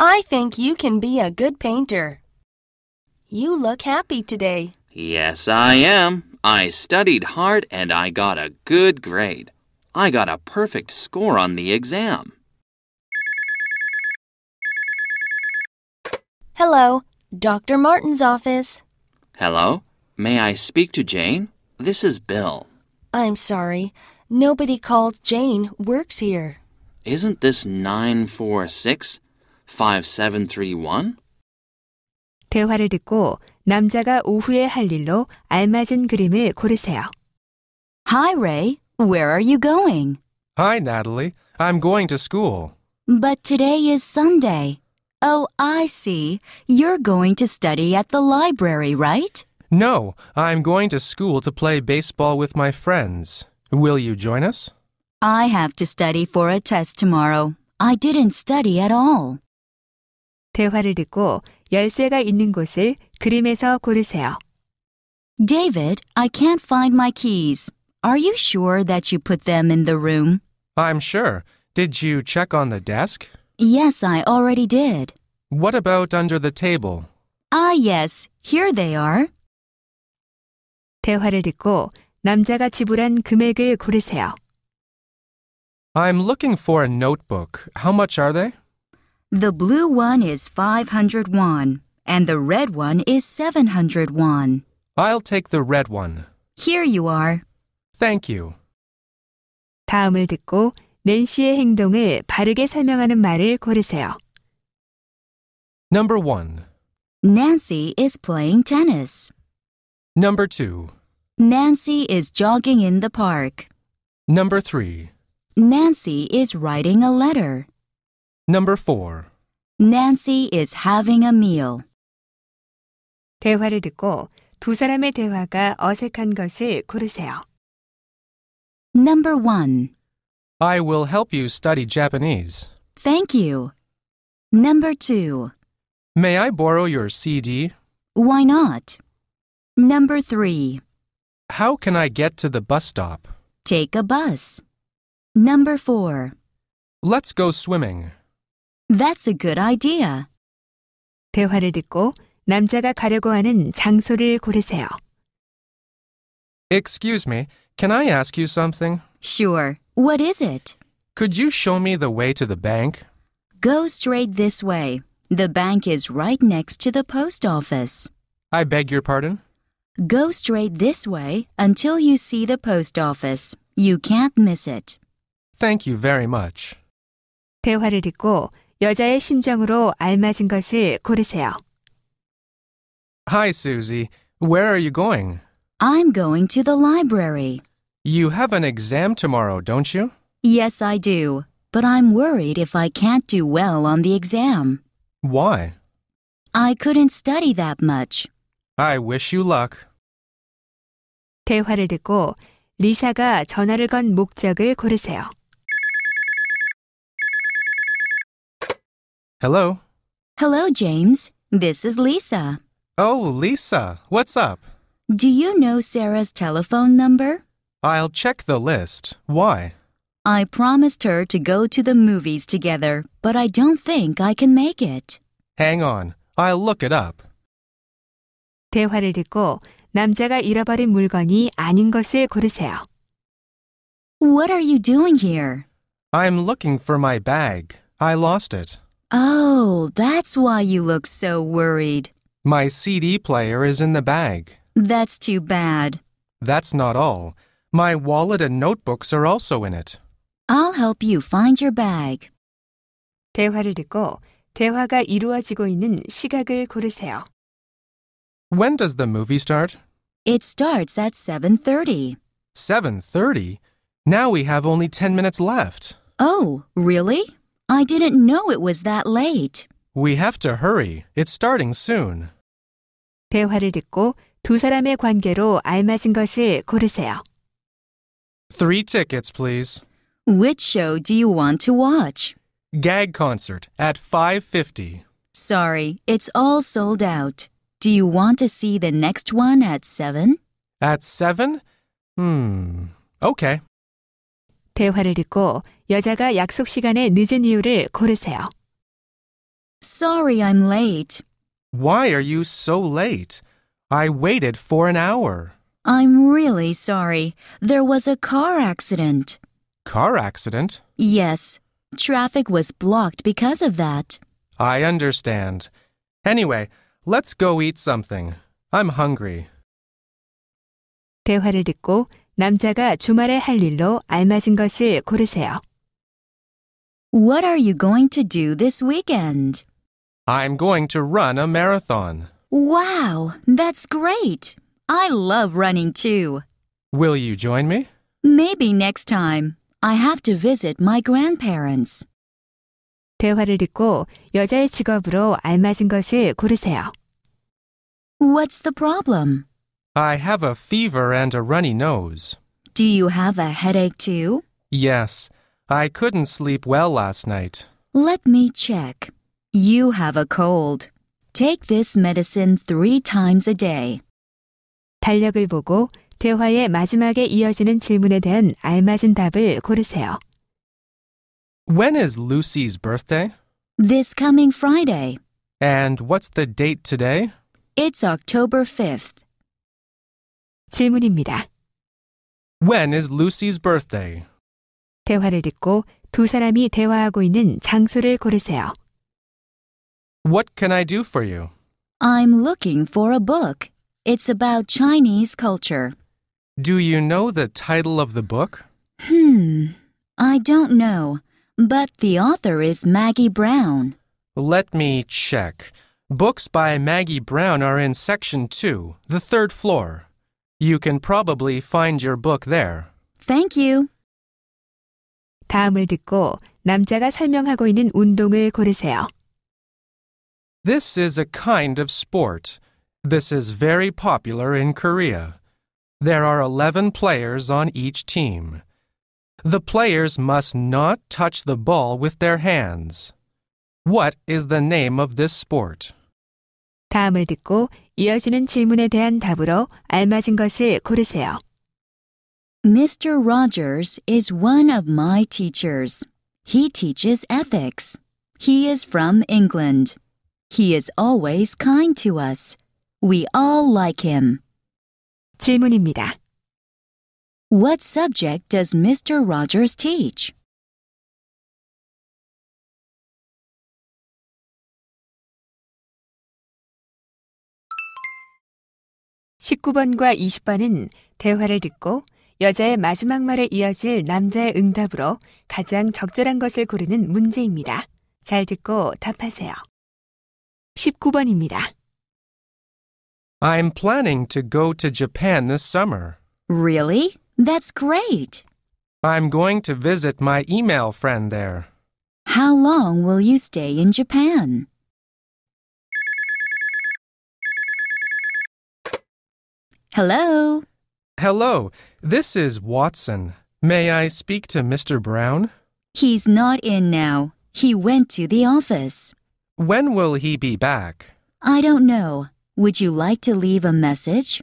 I think you can be a good painter. You look happy today. Yes, I am. I studied hard and I got a good grade. I got a perfect score on the exam. Hello, Dr. Martin's office. Hello, may I speak to Jane? This is Bill. I'm sorry, nobody called Jane works here. Isn't this 946 5731? 대화를 듣고 남자가 오후에 할 일로 알맞은 그림을 고르세요. Hi, Ray. Where are you going? Hi, Natalie. I'm going to school. But today is Sunday. Oh, I see. You're going to study at the library, right? No, I'm going to school to play baseball with my friends. Will you join us? I have to study for a test tomorrow. I didn't study at all. 대화를 듣고 열쇠가 있는 곳을 그림에서 고르세요. David, I can't find my keys. Are you sure that you put them in the room? I'm sure. Did you check on the desk? Yes, I already did. What about under the table? Ah, yes. Here they are. 대화를 듣고 남자가 지불한 금액을 고르세요. I'm looking for a notebook. How much are they? The blue one is 500 won, and the red one is 700 won. I'll take the red one. Here you are. Thank you. 다음을 듣고 낸시의 행동을 바르게 설명하는 말을 고르세요. Number 1. Nancy is playing tennis. Number 2. Nancy is jogging in the park. Number 3. Nancy is writing a letter. Number 4. Nancy is having a meal. 대화를 듣고 두 사람의 대화가 어색한 것을 고르세요. Number 1. I will help you study Japanese. Thank you. Number 2. May I borrow your CD? Why not? Number 3. How can I get to the bus stop? Take a bus. Number 4. Let's go swimming. That's a good idea. 대화를 듣고 남자가 가려고 하는 장소를 고르세요. Excuse me, can I ask you something? Sure. What is it? Could you show me the way to the bank? Go straight this way. The bank is right next to the post office. I beg your pardon? Go straight this way until you see the post office. You can't miss it. Thank you very much. 대화를 듣고 여자의 심정으로 알맞은 것을 고르세요. Hi, Susie. Where are you going? I'm going to the library. You have an exam tomorrow, don't you? Yes, I do. But I'm worried if I can't do well on the exam. Why? I couldn't study that much. I wish you luck. 대화를 듣고 리사가 전화를 건 목적을 고르세요. Hello. Hello, James. This is Lisa. Oh, Lisa, what's up? Do you know Sarah's telephone number? I'll check the list. Why? I promised her to go to the movies together, but I don't think I can make it. Hang on. I'll look it up. 대화를 듣고 남자가 잃어버린 물건이 아닌 것을 고르세요. What are you doing here? I'm looking for my bag. I lost it. Oh, that's why you look so worried. My CD player is in the bag. That's too bad. That's not all. My wallet and notebooks are also in it. I'll help you find your bag. 대화를 듣고 대화가 이루어지고 있는 시각을 고르세요. When does the movie start? It starts at 7:30. 7:30? Now we have only 10 minutes left. Oh, really? I didn't know it was that late. We have to hurry. It's starting soon. 대화를 듣고 두 사람의 관계로 알맞은 것을 고르세요. Three tickets, please. Which show do you want to watch? Gag concert at 5:50. Sorry, it's all sold out. Do you want to see the next one at 7? At 7? Hmm. Okay. 대화를 듣고 여자가 약속 시간에 늦은 이유를 고르세요. Sorry I'm late. Why are you so late? I waited for an hour. I'm really sorry. There was a car accident. Car accident? Yes. Traffic was blocked because of that. I understand. Anyway, let's go eat something. I'm hungry. 대화를 듣고 남자가 주말에 할 일로 알맞은 것을 고르세요. What are you going to do this weekend? I'm going to run a marathon. Wow, that's great. I love running too. Will you join me? Maybe next time. I have to visit my grandparents. 대화를 듣고 여자의 직업으로 알맞은 것을 고르세요. What's the problem? I have a fever and a runny nose. Do you have a headache too? Yes. I couldn't sleep well last night. Let me check. You have a cold. Take this medicine three times a day. 달력을 보고 대화의 마지막에 이어지는 질문에 대한 알맞은 답을 고르세요. When is Lucy's birthday? This coming Friday. And what's the date today? It's October 5th. 질문입니다. When is Lucy's birthday? 대화를 듣고 두 사람이 대화하고 있는 장소를 고르세요. What can I do for you? I'm looking for a book. It's about Chinese culture. Do you know the title of the book? Hmm, I don't know, but the author is Maggie Brown. Let me check. Books by Maggie Brown are in section 2, the third floor. You can probably find your book there. Thank you. 다음을 듣고 남자가 설명하고 있는 운동을 고르세요. This is a kind of sport. This is very popular in Korea. There are 11 players on each team. The players must not touch the ball with their hands. What is the name of this sport? 다음을 듣고 이어지는 질문에 대한 답으로 알맞은 것을 고르세요. Mr. Rogers is one of my teachers. He teaches ethics. He is from England. He is always kind to us. We all like him. 질문입니다. What subject does Mr. Rogers teach? (19번과 20번은) 대화를 듣고 여자의 마지막 말에 이어질 남자의 응답으로 가장 적절한 것을 고르는 문제입니다. 잘 듣고 답하세요. 19번입니다. I'm planning to go to Japan this summer. Really? That's great. I'm going to visit my email friend there. How long will you stay in Japan? 'Hello. Hello, this is Watson. May I speak to Mr. Brown? He's not in now. He went to the office. When will he be back? I don't know. Would you like to leave a message?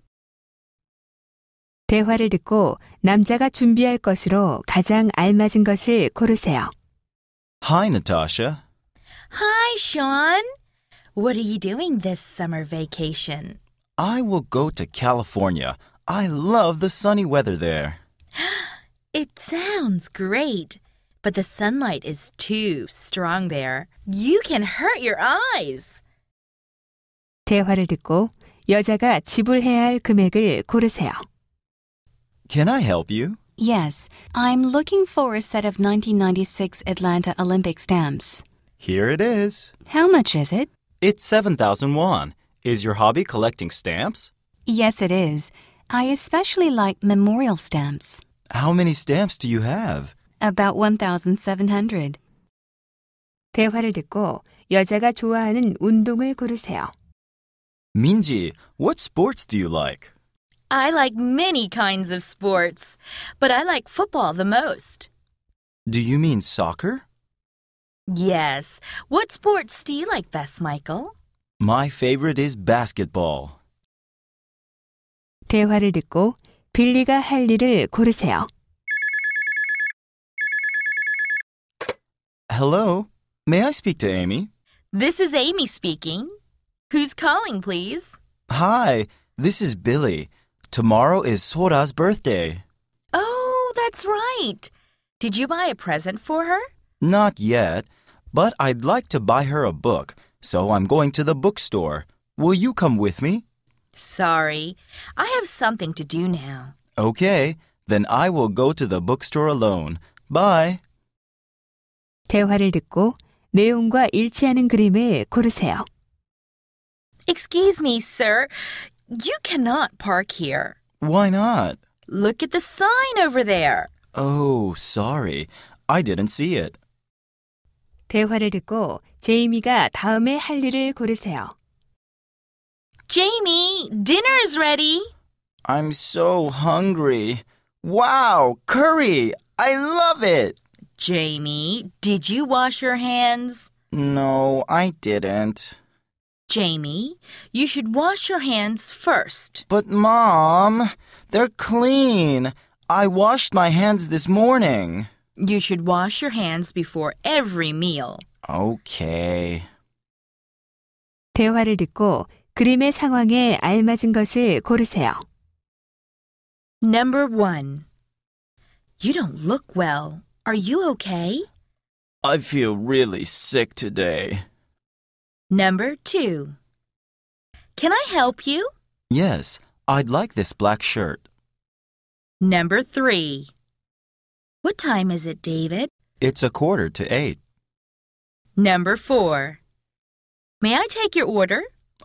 대화를 듣고 남자가 준비할 것으로 가장 알맞은 것을 고르세요. Hi, Natasha. Hi, Sean. What are you doing this summer vacation? I will go to California. I love the sunny weather there. *gasps* it sounds great, but the sunlight is too strong there. You can hurt your eyes. 대화를 듣고 여자가 지불해야 할 금액을 고르세요. Can I help you? Yes, I'm looking for a set of 1996 Atlanta Olympic stamps. Here it is. How much is it? It's 7,000 won. Is your hobby collecting stamps? Yes, it is. I especially like memorial stamps. How many stamps do you have? About 1,700. 대화를 듣고 여자가 좋아하는 운동을 고르세요. Minji, what sports do you like? I like many kinds of sports, but I like football the most. Do you mean soccer? Yes. What sports do you like best, Michael? My favorite is basketball. 대화를 듣고 빌리가 할 일을 고르세요. Hello. May I speak to Amy? This is Amy speaking. Who's calling, please? Hi. This is Billy. Tomorrow is Sora's birthday. Oh, that's right. Did you buy a present for her? Not yet, but I'd like to buy her a book, so I'm going to the bookstore. Will you come with me? Sorry, I have something to do now. Okay, then I will go to the bookstore alone. Bye. 대화를 듣고 내용과 일치하는 그림을 고르세요. Excuse me, sir. You cannot park here. Why not? Look at the sign over there. Oh, sorry. I didn't see it. 대화를 듣고 제이미가 다음에 할 일을 고르세요. Jamie, dinner's ready. I'm so hungry. Wow, curry! I love it! Jamie, did you wash your hands? No, I didn't. Jamie, you should wash your hands first. But, Mom, they're clean. I washed my hands this morning. You should wash your hands before every meal. Okay. 대화를 듣고 그림의 상황에 알맞은 것을 고르세요. Number one. You don't look well. Are you okay? I feel really sick today. Number two. Can I help you? Yes, I'd like this black shirt. Number three. What time is it, David? It's a quarter to eight. Number four. May I take your order?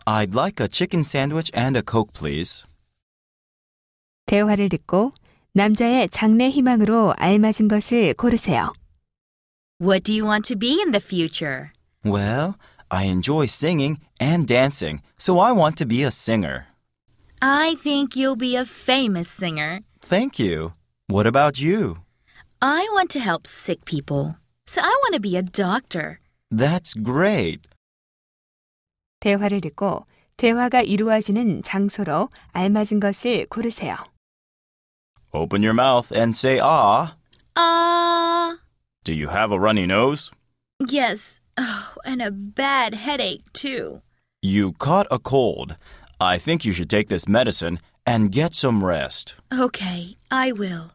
I'd like a chicken sandwich and a coke, please. 대화를 듣고 남자의 장래 희망으로 알맞은 것을 고르세요. What do you want to be in the future? Well, I enjoy singing and dancing, so I want to be a singer. I think you'll be a famous singer. Thank you. What about you? I want to help sick people, so I want to be a doctor. That's great. 대화를 듣고 대화가 이루어지는 장소로 알맞은 것을 고르세요. Open your mouth and say ah. Ah. Do you have a runny nose? Yes. Oh, and a bad headache too. You caught a cold. I think you should take this medicine and get some rest. Okay, I will.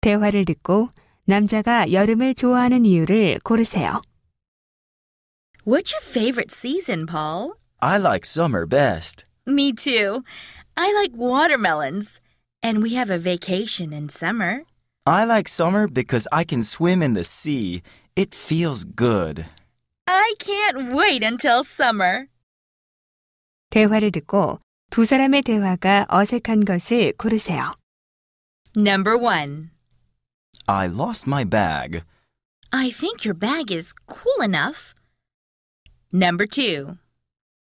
대화를 듣고 남자가 여름을 좋아하는 이유를 고르세요. What's your favorite season, Paul? I like summer best. Me too. I like watermelons. And we have a vacation in summer. I like summer because I can swim in the sea. It feels good. I can't wait until summer. 대화를 듣고 두 사람의 대화가 어색한 것을 고르세요. Number 1. I lost my bag. I think your bag is cool enough. Number two.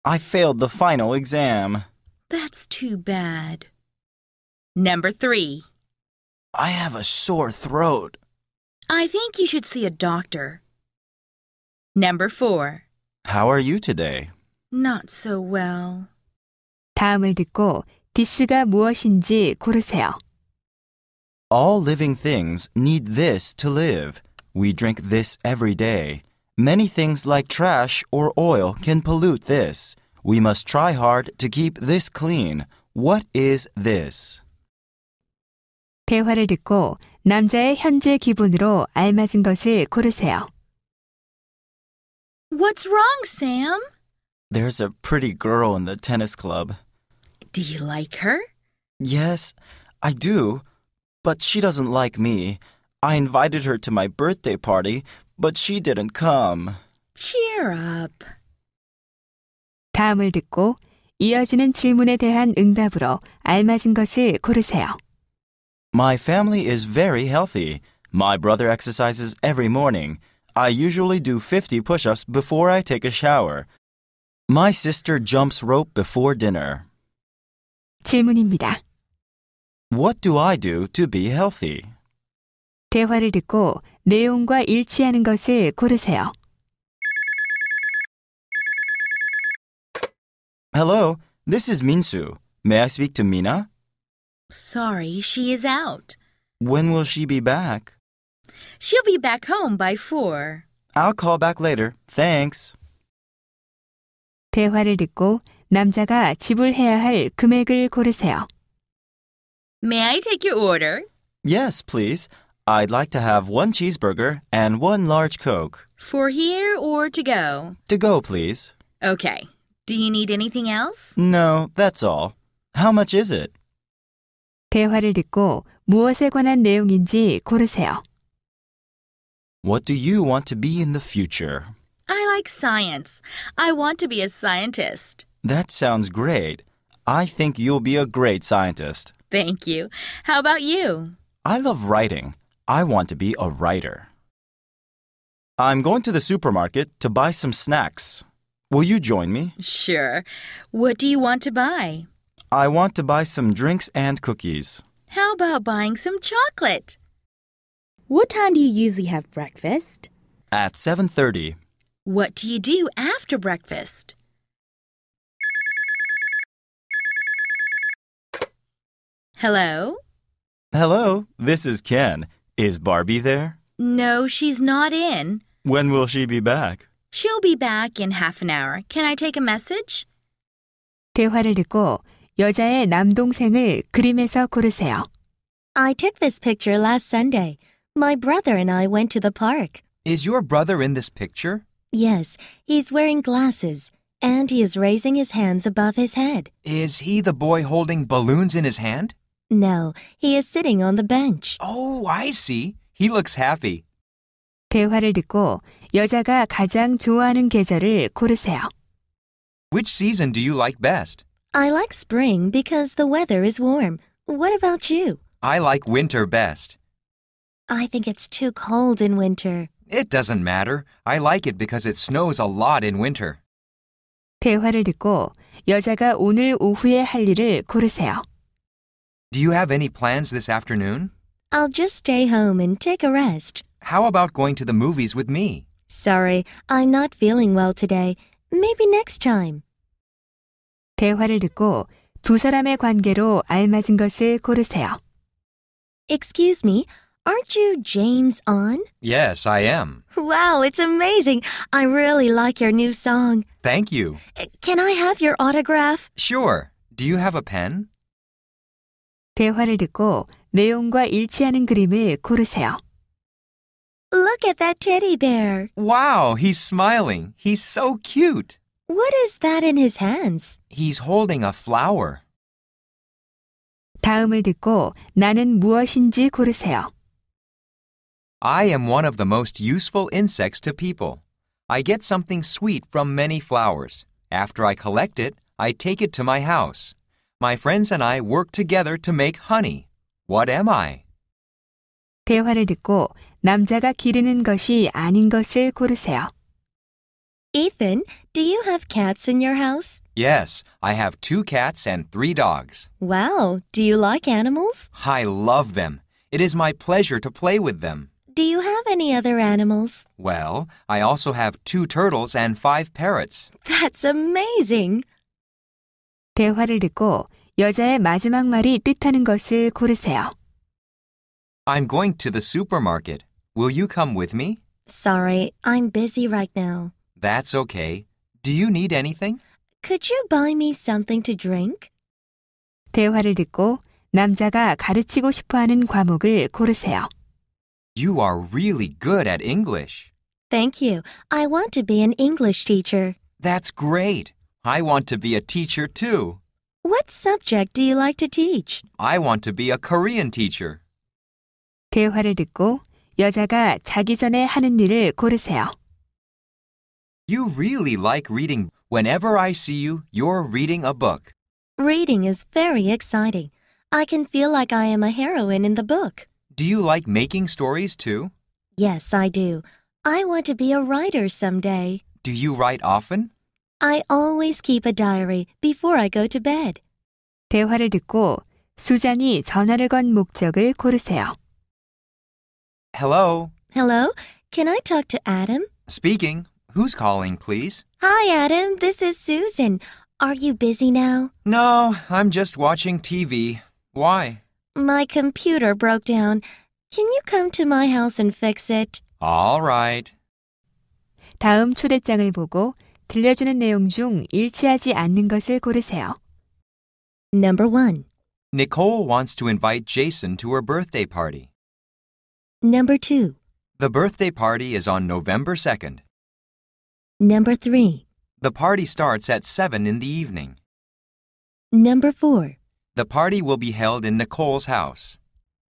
I failed the final exam. That's too bad. Number three. I have a sore throat. I think you should see a doctor. Number four. How are you today? Not so well. 다음을 듣고 디스가 무엇인지 고르세요. All living things need this to live. We drink this every day. Many things like trash or oil can pollute this. We must try hard to keep this clean. What is this? 대화를 듣고 남자의 현재 기분으로 알맞은 것을 고르세요. What's wrong, Sam? There's a pretty girl in the tennis club. Do you like her? Yes, I do. But she doesn't like me. I invited her to my birthday party, but she didn't come. Cheer up. 다음을 듣고 이어지는 질문에 대한 응답으로 알맞은 것을 고르세요. My family is very healthy. My brother exercises every morning. I usually do 50 push ups before I take a shower. My sister jumps rope before dinner. 질문입니다. What do I do to be healthy? 대화를 듣고 내용과 일치하는 것을 고르세요. Hello, this is Minsu. May I speak to Mina? Sorry, she is out. When will she be back? She'll be back home by four. I'll call back later. Thanks. 대화를 듣고 남자가 지불해야 할 금액을 고르세요. May I take your order? Yes, please. I'd like to have one cheeseburger and one large Coke. For here or to go? To go, please. Okay. Do you need anything else? No, that's all. How much is it? 대화를 듣고 무엇에 관한 내용인지 고르세요. What do you want to be in the future? I like science. I want to be a scientist. That sounds great. I think you'll be a great scientist. Thank you. How about you? I love writing. I want to be a writer. I'm going to the supermarket to buy some snacks. Will you join me? Sure. What do you want to buy? I want to buy some drinks and cookies. How about buying some chocolate? What time do you usually have breakfast? At 7:30. What do you do after breakfast? Hello? Hello, this is Ken. Is Barbie there? No, she's not in. When will she be back? She'll be back in half an hour. Can I take a message? 대화를 듣고 여자의 남동생을 그림에서 고르세요. I took this picture last Sunday. My brother and I went to the park. Is your brother in this picture? Yes, he's wearing glasses and he is raising his hands above his head. Is he the boy holding balloons in his hand? No, he is sitting on the bench. Oh, I see. He looks happy. 대화를 듣고 여자가 가장 좋아하는 계절을 고르세요. Which season do you like best? I like spring because the weather is warm. What about you? I like winter best. I think it's too cold in winter. It doesn't matter. I like it because it snows a lot in winter. 대화를 듣고 여자가 오늘 오후에 할 일을 고르세요. Do you have any plans this afternoon? I'll just stay home and take a rest. How about going to the movies with me? Sorry, I'm not feeling well today. Maybe next time. 대화를 듣고 두 사람의 관계로 알맞은 것을 고르세요. Excuse me, aren't you James on? Yes, I am. Wow, it's amazing. I really like your new song. Thank you. Can I have your autograph? Sure. Do you have a pen? 대화를 듣고 내용과 일치하는 그림을 고르세요. Look at that teddy bear. Wow, he's smiling. He's so cute. What is that in his hands? He's holding a flower. 다음을 듣고 나는 무엇인지 고르세요. I am one of the most useful insects to people. I get something sweet from many flowers. After I collect it, I take it to my house. My friends and I work together to make honey. What am I? 대화를 듣고 남자가 기르는 것이 아닌 것을 고르세요. Ethan, do you have cats in your house? Yes, I have two cats and three dogs. Wow, do you like animals? I love them. It is my pleasure to play with them. Do you have any other animals? Well, I also have two turtles and five parrots. That's amazing. 대화를 듣고 여자의 마지막 말이 뜻하는 것을 고르세요. I'm going to the supermarket. Will you come with me? Sorry, I'm busy right now. That's okay. Do you need anything? Could you buy me something to drink? 대화를 듣고 남자가 가르치고 싶어 하는 과목을 고르세요. You are really good at English. Thank you. I want to be an English teacher. That's great. I want to be a teacher too. What subject do you like to teach? I want to be a Korean teacher. 대화를 듣고 여자가 자기 전에 하는 일을 고르세요. You really like reading. Whenever I see you, you're reading a book. Reading is very exciting. I can feel like I am a heroine in the book. Do you like making stories too? Yes, I do. I want to be a writer someday. Do you write often? I always keep a diary before I go to bed. 대화를 듣고 수잔이 전화를 건 목적을 고르세요. Hello. Hello, can I talk to Adam? Speaking. Who's calling, please? Hi, Adam. This is Susan. Are you busy now? No, I'm just watching TV. Why? My computer broke down. Can you come to my house and fix it? All right. 다음 초대장을 보고 들려주는 내용 중 일치하지 않는 것을 고르세요. Number 1. Nicole wants to invite Jason to her birthday party. Number 2. The birthday party is on November 2nd. Number 3. The party starts at 7 in the evening. Number 4. The party will be held in Nicole's house.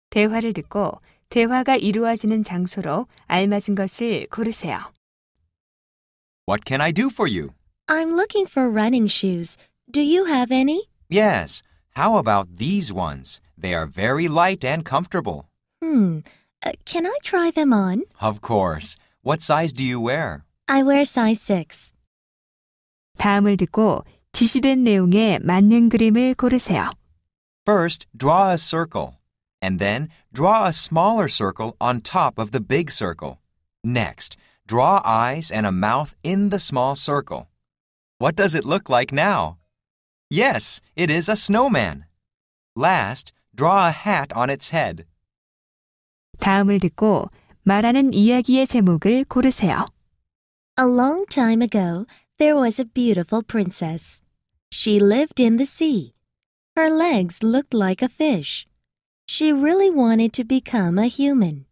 대화를 듣고 대화가 이루어지는 장소로 알맞은 것을 고르세요. What can I do for you? I'm looking for running shoes. Do you have any? Yes. How about these ones? They are very light and comfortable. Hmm. Uh, can I try them on? Of course. What size do you wear? I wear size 6. 다음을 듣고 지시된 내용에 맞는 그림을 고르세요. First, draw a circle. And then, draw a smaller circle on top of the big circle. Next, draw eyes and a mouth in the small circle. What does it look like now? Yes, it is a snowman. Last, draw a hat on its head. 다음을 듣고 말하는 이야기의 제목을 고르세요. A long time ago, there was a beautiful princess. She lived in the sea. Her legs looked like a fish. She really wanted to become a human.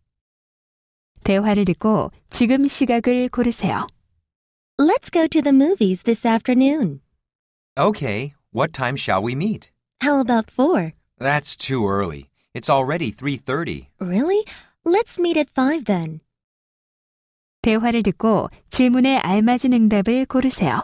대화를 듣고 지금 시각을 고르세요. Let's go to the movies this afternoon. Okay, what time shall we meet? How about 4? That's too early. It's already 3:30. Really? Let's meet at 5 then. 대화를 듣고 질문에 알맞은 응답을 고르세요.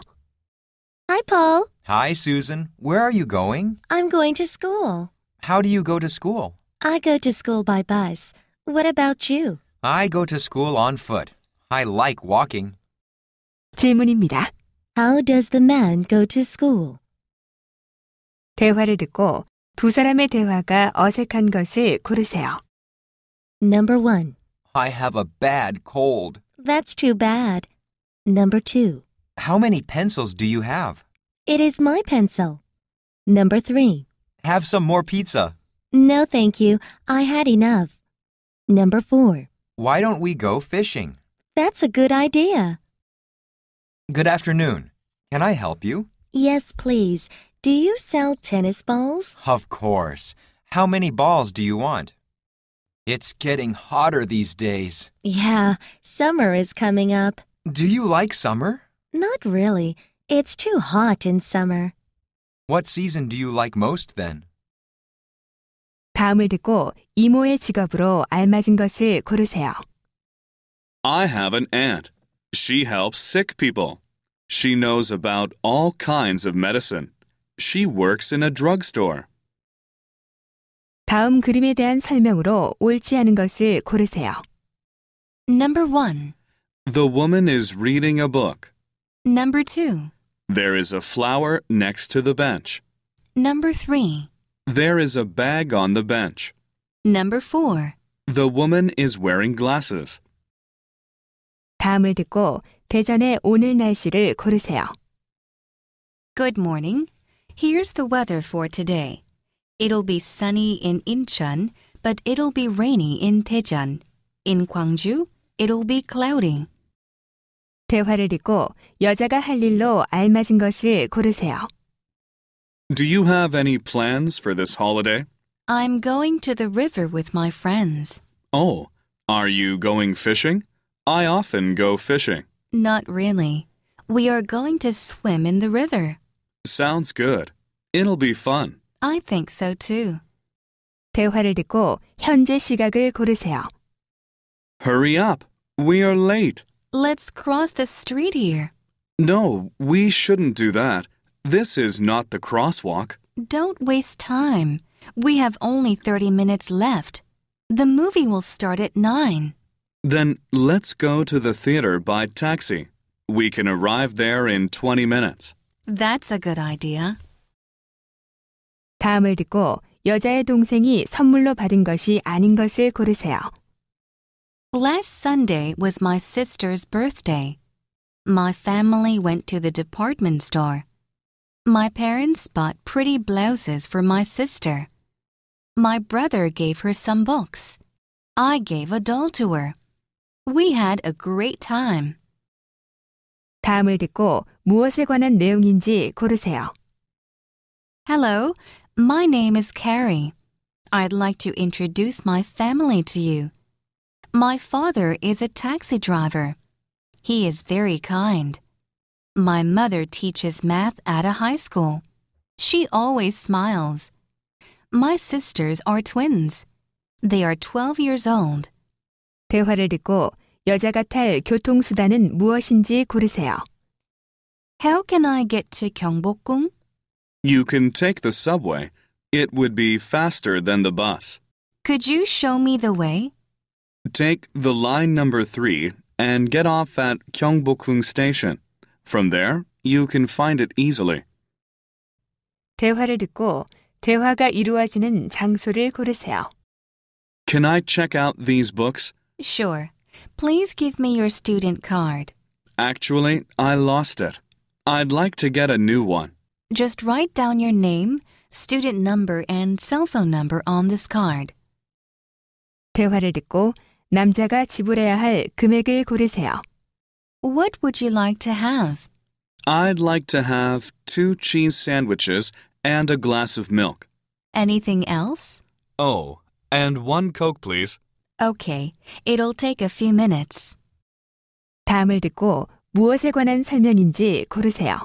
Hi, Paul. Hi, Susan. Where are you going? I'm going to school. How do you go to school? I go to school by bus. What about you? I go to school on foot. I like walking. 질문입니다. How does the man go to school? 대화를 듣고 두 사람의 대화가 어색한 것을 고르세요. Number 1. I have a bad cold. That's too bad. Number 2. How many pencils do you have? It is my pencil. Number 3. Have some more pizza. No, thank you. I had enough. Number 4. Why don't we go fishing? That's a good idea. Good afternoon. Can I help you? Yes, please. Do you sell tennis balls? Of course. How many balls do you want? It's getting hotter these days. Yeah, summer is coming up. Do you like summer? Not really. It's too hot in summer. What season do you like most then? 다음을 듣고 이모의 직업으로 알맞은 것을 고르세요. I have an aunt. She helps sick people. She knows about all kinds of medicine. She works in a drugstore. 다음 그림에 대한 설명으로 옳지 않은 것을 고르세요. Number 1. The woman is reading a book. Number 2. There is a flower next to the bench. Number 3. There is a bag on the bench. Number 4. The woman is wearing glasses. 다음을 듣고 대전의 오늘 날씨를 고르세요. Good morning. Here's the weather for today. It'll be sunny in Incheon, but it'll be rainy in Daejeon. In Gwangju, it'll be cloudy. 대화를 듣고 여자가 할 일로 알맞은 것을 고르세요. Do you have any plans for this holiday? I'm going to the river with my friends. Oh, are you going fishing? I often go fishing. Not really. We are going to swim in the river. Sounds good. It'll be fun. I think so too. 대화를 듣고 현재 시각을 고르세요. Hurry up. We are late. Let's cross the street here. No, we shouldn't do that. This is not the crosswalk. Don't waste time. We have only 30 minutes left. The movie will start at 9. Then let's go to the theater by taxi. We can arrive there in 20 minutes. That's a good idea. 다음을 듣고 여자의 동생이 선물로 받은 것이 아닌 것을 고르세요. Last Sunday was my sister's birthday. My family went to the department store. My parents bought pretty blouses for my sister. My brother gave her some books. I gave a doll to her. We had a great time. 다음을 듣고 무엇에 관한 내용인지 고르세요. Hello, my name is Carrie. I'd like to introduce my family to you. My father is a taxi driver. He is very kind. My mother teaches math at a high school. She always smiles. My sisters are twins. They are 12 years old. 대화를 듣고 여자가 탈 교통수단은 무엇인지 고르세요. How can I get to 경복궁? You can take the subway. It would be faster than the bus. Could you show me the way? Take the line number 3 and get off at Gyeongbokgung station. From there, you can find it easily. 대화를 듣고 대화가 이루어지는 장소를 고르세요. Can I check out these books? Sure. Please give me your student card. Actually, I lost it. I'd like to get a new one. Just write down your name, student number, and cell phone number on this card. 대화를 듣고 남자가 지불해야 할 금액을 고르세요. What would you like to have? I'd like to have two cheese sandwiches and a glass of milk. Anything else? Oh, and one Coke, please. Okay, it'll take a few minutes. 다음을 듣고 무엇에 관한 설명인지 고르세요.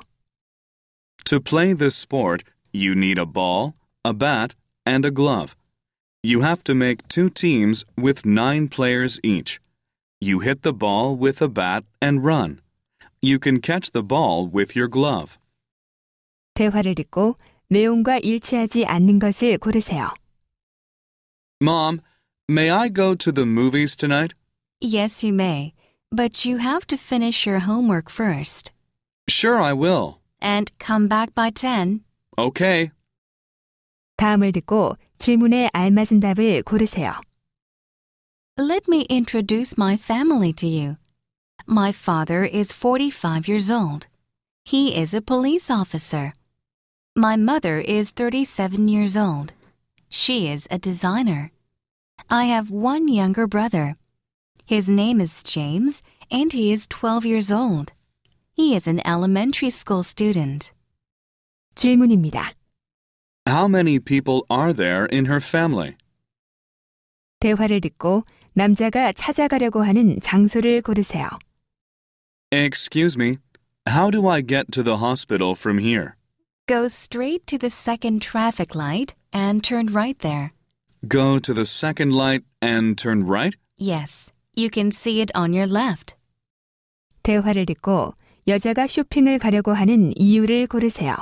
To play this sport, you need a ball, a bat, and a glove. You have to make two teams with nine players each. You hit the ball with a bat and run. You can catch the ball with your glove. 대화를 듣고 내용과 일치하지 않는 것을 고르세요. Mom, may I go to the movies tonight? Yes, you may. But you have to finish your homework first. Sure, I will. And come back by 10. Okay. 다음을 듣고 질문에 알맞은 답을 고르세요. Let me introduce my family to you. My father is 45 years old. He is a police officer. My mother is 37 years old. She is a designer. I have one younger brother. His name is James, and he is 12 years old. He is an elementary school student. 질문입니다. How many people are there in her family? 대화를 듣고 남자가 찾아가려고 하는 장소를 고르세요. Excuse me. How do I get to the hospital from here? Go straight to the second traffic light and turn right there. Go to the second light and turn right? Yes. You can see it on your left. 대화를 듣고 여자가 쇼핑을 가려고 하는 이유를 고르세요.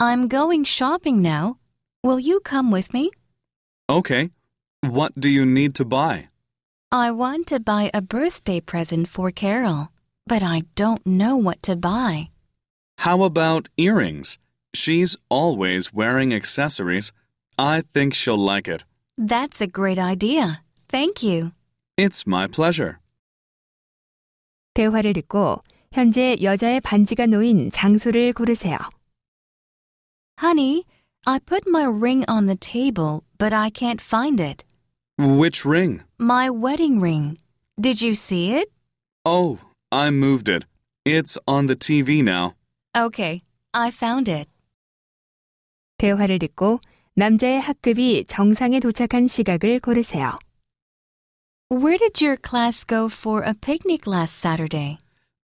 I'm going shopping now. Will you come with me? Okay. What do you need to buy? I want to buy a birthday present for Carol, but I don't know what to buy. How about earrings? She's always wearing accessories. I think she'll like it. That's a great idea. Thank you. It's my pleasure. 대화를 듣고 현재 여자의 반지가 놓인 장소를 고르세요. Honey, I put my ring on the table, but I can't find it. Which ring? My wedding ring. Did you see it? Oh, I moved it. It's on the TV now. Okay, I found it. 대화를 듣고 남자의 학급이 정상에 도착한 시각을 고르세요. Where did your class go for a picnic last Saturday?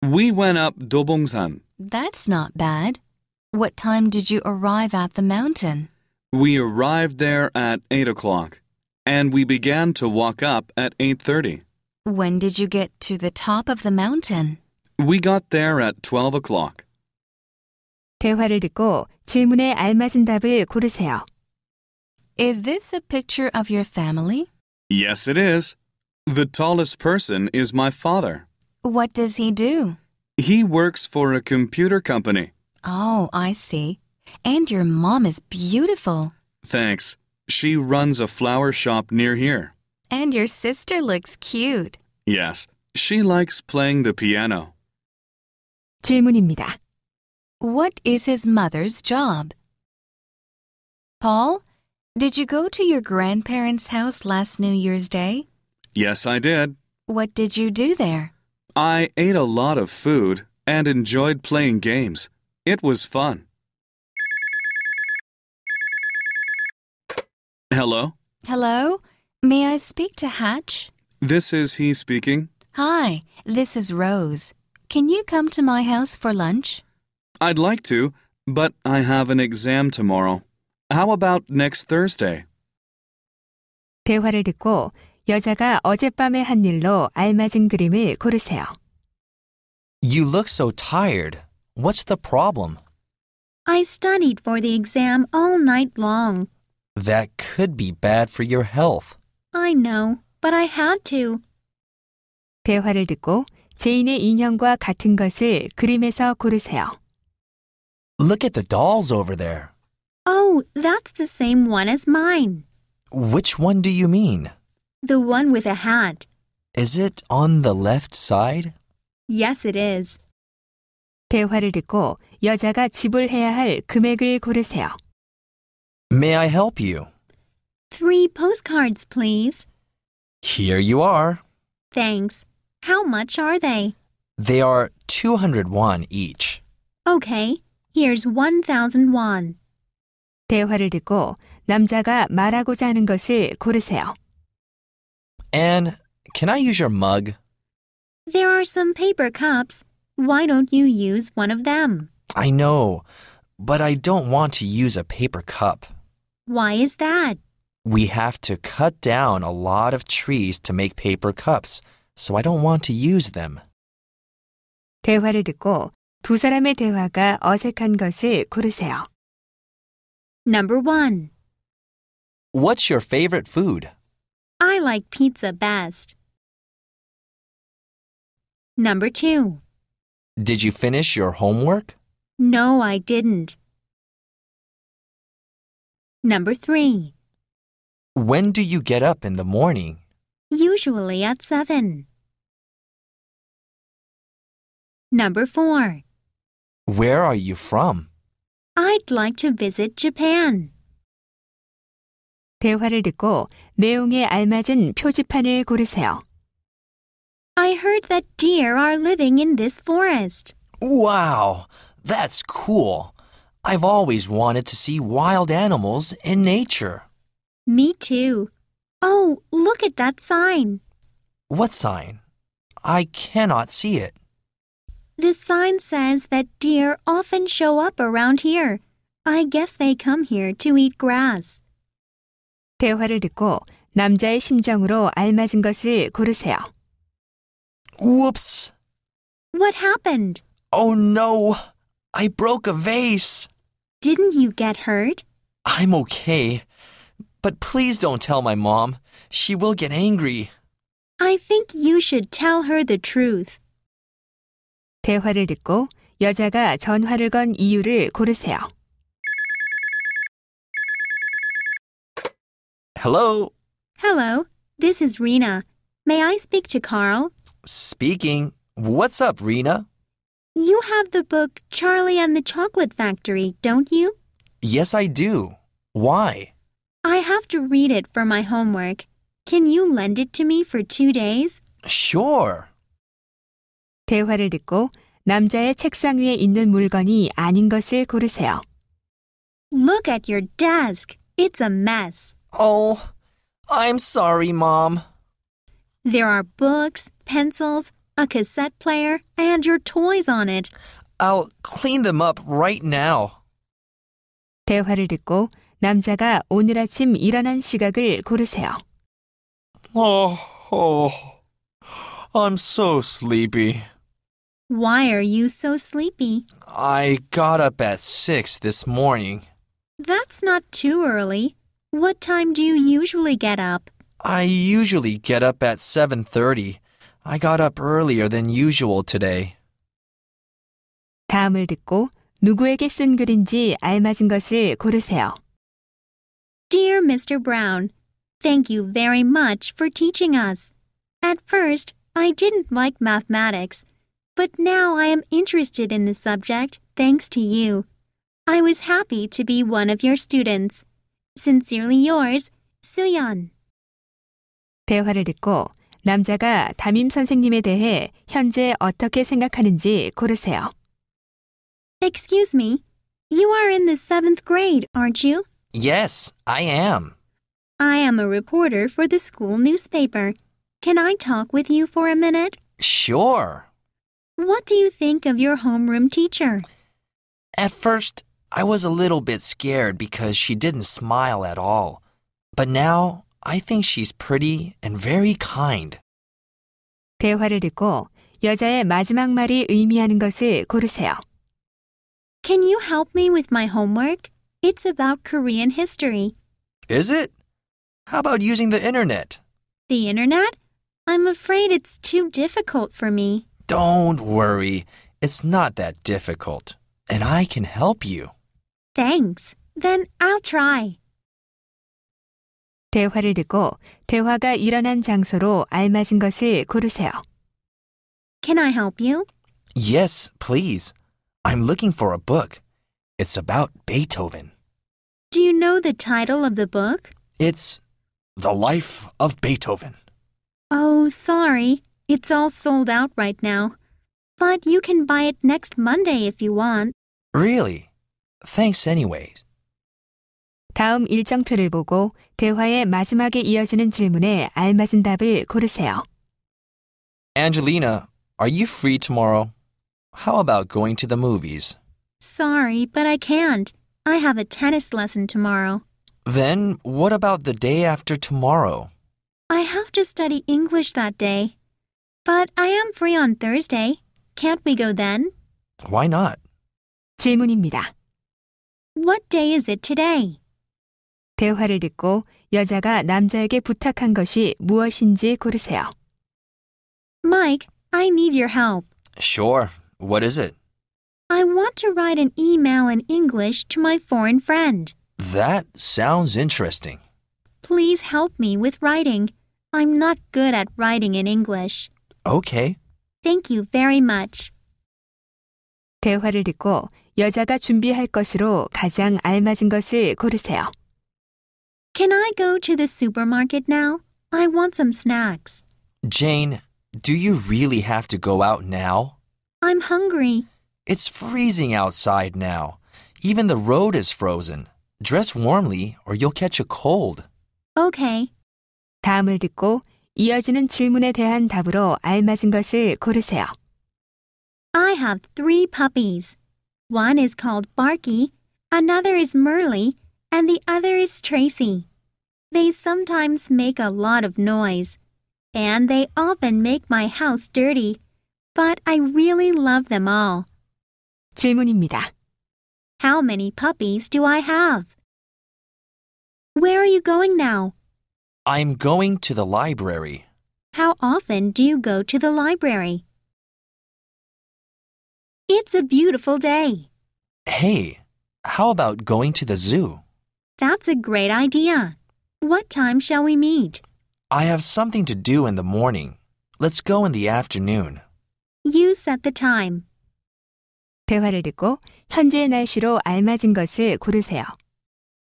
We went up Dobongsan. That's not bad. What time did you arrive at the mountain? We arrived there at 8 o'clock and we began to walk up at 8:30. When did you get to the top of the mountain? We got there at 12 o'clock. 대화를 듣고 질문에 알맞은 답을 고르세요. Is this a picture of your family? Yes, it is. The tallest person is my father. What does he do? He works for a computer company. Oh, I see. And your mom is beautiful. Thanks. She runs a flower shop near here. And your sister looks cute. Yes, she likes playing the piano. 질문입니다. What is his mother's job? Paul, did you go to your grandparents' house last New Year's Day? Yes, I did. What did you do there? I ate a lot of food and enjoyed playing games. It was fun. Hello? Hello? May I speak to Hatch? This is he speaking. Hi, this is Rose. Can you come to my house for lunch? I'd like to, but I have an exam tomorrow. How about next Thursday? 대화를 듣고 여자가 어젯밤에 한 일로 알맞은 그림을 고르세요. You look so tired. What's the problem? I studied for the exam all night long. That could be bad for your health. I know, but I had to. 대화를 듣고 제인의 인형과 같은 것을 그림에서 고르세요. Look at the dolls over there. Oh, that's the same one as mine. Which one do you mean? The one with a hat. Is it on the left side? Yes, it is. 대화를 듣고 여자가 지불해야 할 금액을 고르세요. May I help you? Three postcards, please. Here you are. Thanks. How much are they? They are 200 won each. Okay. Here's 1000 won. 대화를 듣고 남자가 말하고자 하는 것을 고르세요. Anne, can I use your mug? There are some paper cups. Why don't you use one of them? I know, but I don't want to use a paper cup. Why is that? We have to cut down a lot of trees to make paper cups, so I don't want to use them. 대화를 듣고 두 사람의 대화가 어색한 것을 고르세요. Number 1. What's your favorite food? I like pizza best. Number 2. Did you finish your homework? No, I didn't. Number three. When do you get up in the morning? Usually at seven. Number four. Where are you from? I'd like to visit Japan. 대화를 듣고 내용에 알맞은 표지판을 고르세요. I heard that deer are living in this forest. Wow, that's cool. I've always wanted to see wild animals in nature. Me too. Oh, look at that sign. What sign? I cannot see it. This sign says that deer often show up around here. I guess they come here to eat grass. 대화를 듣고 남자의 심정으로 알맞은 것을 고르세요. Whoops. What happened? Oh no. I broke a vase. Didn't you get hurt? I'm okay. But please don't tell my mom. She will get angry. I think you should tell her the truth. 대화를 듣고 여자가 전화를 건 이유를 고르세요. Hello. Hello. This is Rena. May I speak to Carl? Speaking. What's up, Rena? You have the book Charlie and the Chocolate Factory, don't you? Yes, I do. Why? I have to read it for my homework. Can you lend it to me for two days? Sure. 대화를 듣고 남자의 책상 위에 있는 물건이 아닌 것을 고르세요. Look at your desk. It's a mess. Oh, I'm sorry, Mom. There are books, pencils, a cassette player, and your toys on it. I'll clean them up right now. 대화를 듣고 남자가 오늘 아침 일어난 시각을 고르세요. Oh, oh, I'm so sleepy. Why are you so sleepy? I got up at 6 this morning. That's not too early. What time do you usually get up? I usually get up at 7:30. I got up earlier than usual today. 다음을 듣고 누구에게 쓴 글인지 알맞은 것을 고르세요. Dear Mr. Brown, thank you very much for teaching us. At first, I didn't like mathematics, but now I am interested in the subject thanks to you. I was happy to be one of your students. Sincerely yours, Suyon. 대화를 듣고 남자가 담임 선생님에 대해 현재 어떻게 생각하는지 고르세요. Excuse me. You are in the seventh grade, aren't you? Yes, I am. I am a reporter for the school newspaper. Can I talk with you for a minute? Sure. What do you think of your homeroom teacher? At first, I was a little bit scared because she didn't smile at all. But now I think she's pretty and very kind. 대화를 듣고 여자의 마지막 말이 의미하는 것을 고르세요. Can you help me with my homework? It's about Korean history. Is it? How about using the internet? The internet? I'm afraid it's too difficult for me. Don't worry. It's not that difficult. And I can help you. Thanks. Then I'll try. 대화를 듣고 대화가 일어난 장소로 알맞은 것을 고르세요. Can I help you? Yes, please. I'm looking for a book. It's about Beethoven. Do you know the title of the book? It's The Life of Beethoven. Oh, sorry. It's all sold out right now. But you can buy it next Monday if you want. Really? Thanks, anyways. 다음 일정표를 보고 대화의 마지막에 이어지는 질문에 알맞은 답을 고르세요. Angelina, are you free tomorrow? How about going to the movies? Sorry, but I can't. I have a tennis lesson tomorrow. Then what about the day after tomorrow? I have to study English that day. But I am free on Thursday. Can't we go then? Why not? 질문입니다. What day is it today? 대화를 듣고 여자가 남자에게 부탁한 것이 무엇인지 고르세요. Mike, I need your help. Sure. What is it? I want to write an email in English to my foreign friend. That sounds interesting. Please help me with writing. I'm not good at writing in English. Okay. Thank you very much. 대화를 듣고 여자가 준비할 것으로 가장 알맞은 것을 고르세요. Can I go to the supermarket now? I want some snacks. Jane, do you really have to go out now? I'm hungry. It's freezing outside now. Even the road is frozen. Dress warmly or you'll catch a cold. Okay. 다음을 듣고 이어지는 질문에 대한 답으로 알맞은 것을 고르세요. I have three puppies. One is called Barky, another is Merly, and the other is Tracy. They sometimes make a lot of noise, and they often make my house dirty, but I really love them all. 질문입니다. How many puppies do I have? Where are you going now? I'm going to the library. How often do you go to the library? It's a beautiful day. Hey, how about going to the zoo? That's a great idea. What time shall we meet? I have something to do in the morning. Let's go in the afternoon. You set the time. 대화를 듣고 현재의 날씨로 알맞은 것을 고르세요.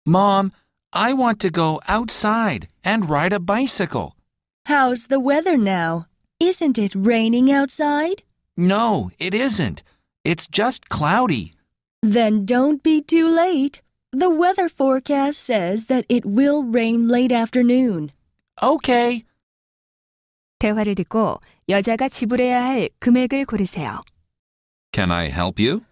Mom, I want to go outside and ride a bicycle. How's the weather now? Isn't it raining outside? No, it isn't. It's just cloudy. Then don't be too late. The weather forecast says that it will rain late afternoon. Okay. 대화를 듣고 여자가 지불해야 할 금액을 고르세요. Can I help you?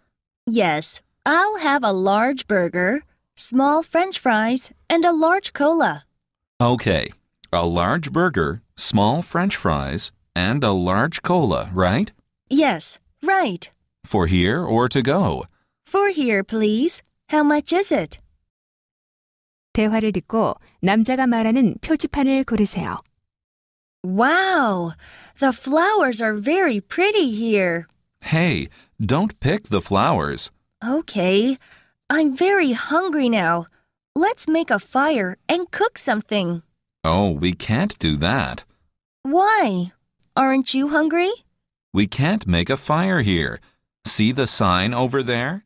Yes, I'll have a large burger, small french fries, and a large cola. Okay. A large burger, small french fries, and a large cola, right? Yes, right. For here or to go? For here, please. How much is it? 대화를 듣고 남자가 말하는 표지판을 고르세요. Wow! The flowers are very pretty here. Hey, don't pick the flowers. Okay. I'm very hungry now. Let's make a fire and cook something. Oh, we can't do that. Why? Aren't you hungry? We can't make a fire here. See the sign over there?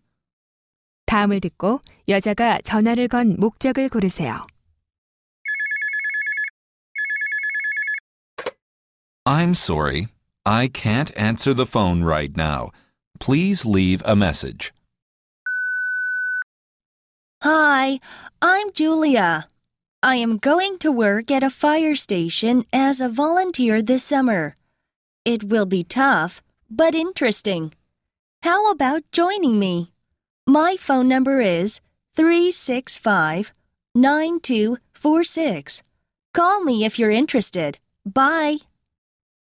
다음을 듣고 여자가 전화를 건 목적을 고르세요. I'm sorry. I can't answer the phone right now. Please leave a message. Hi, I'm Julia. I am going to work at a fire station as a volunteer this summer. It will be tough, but interesting. How about joining me? My phone number is 365 9246. Call me if you're interested. Bye.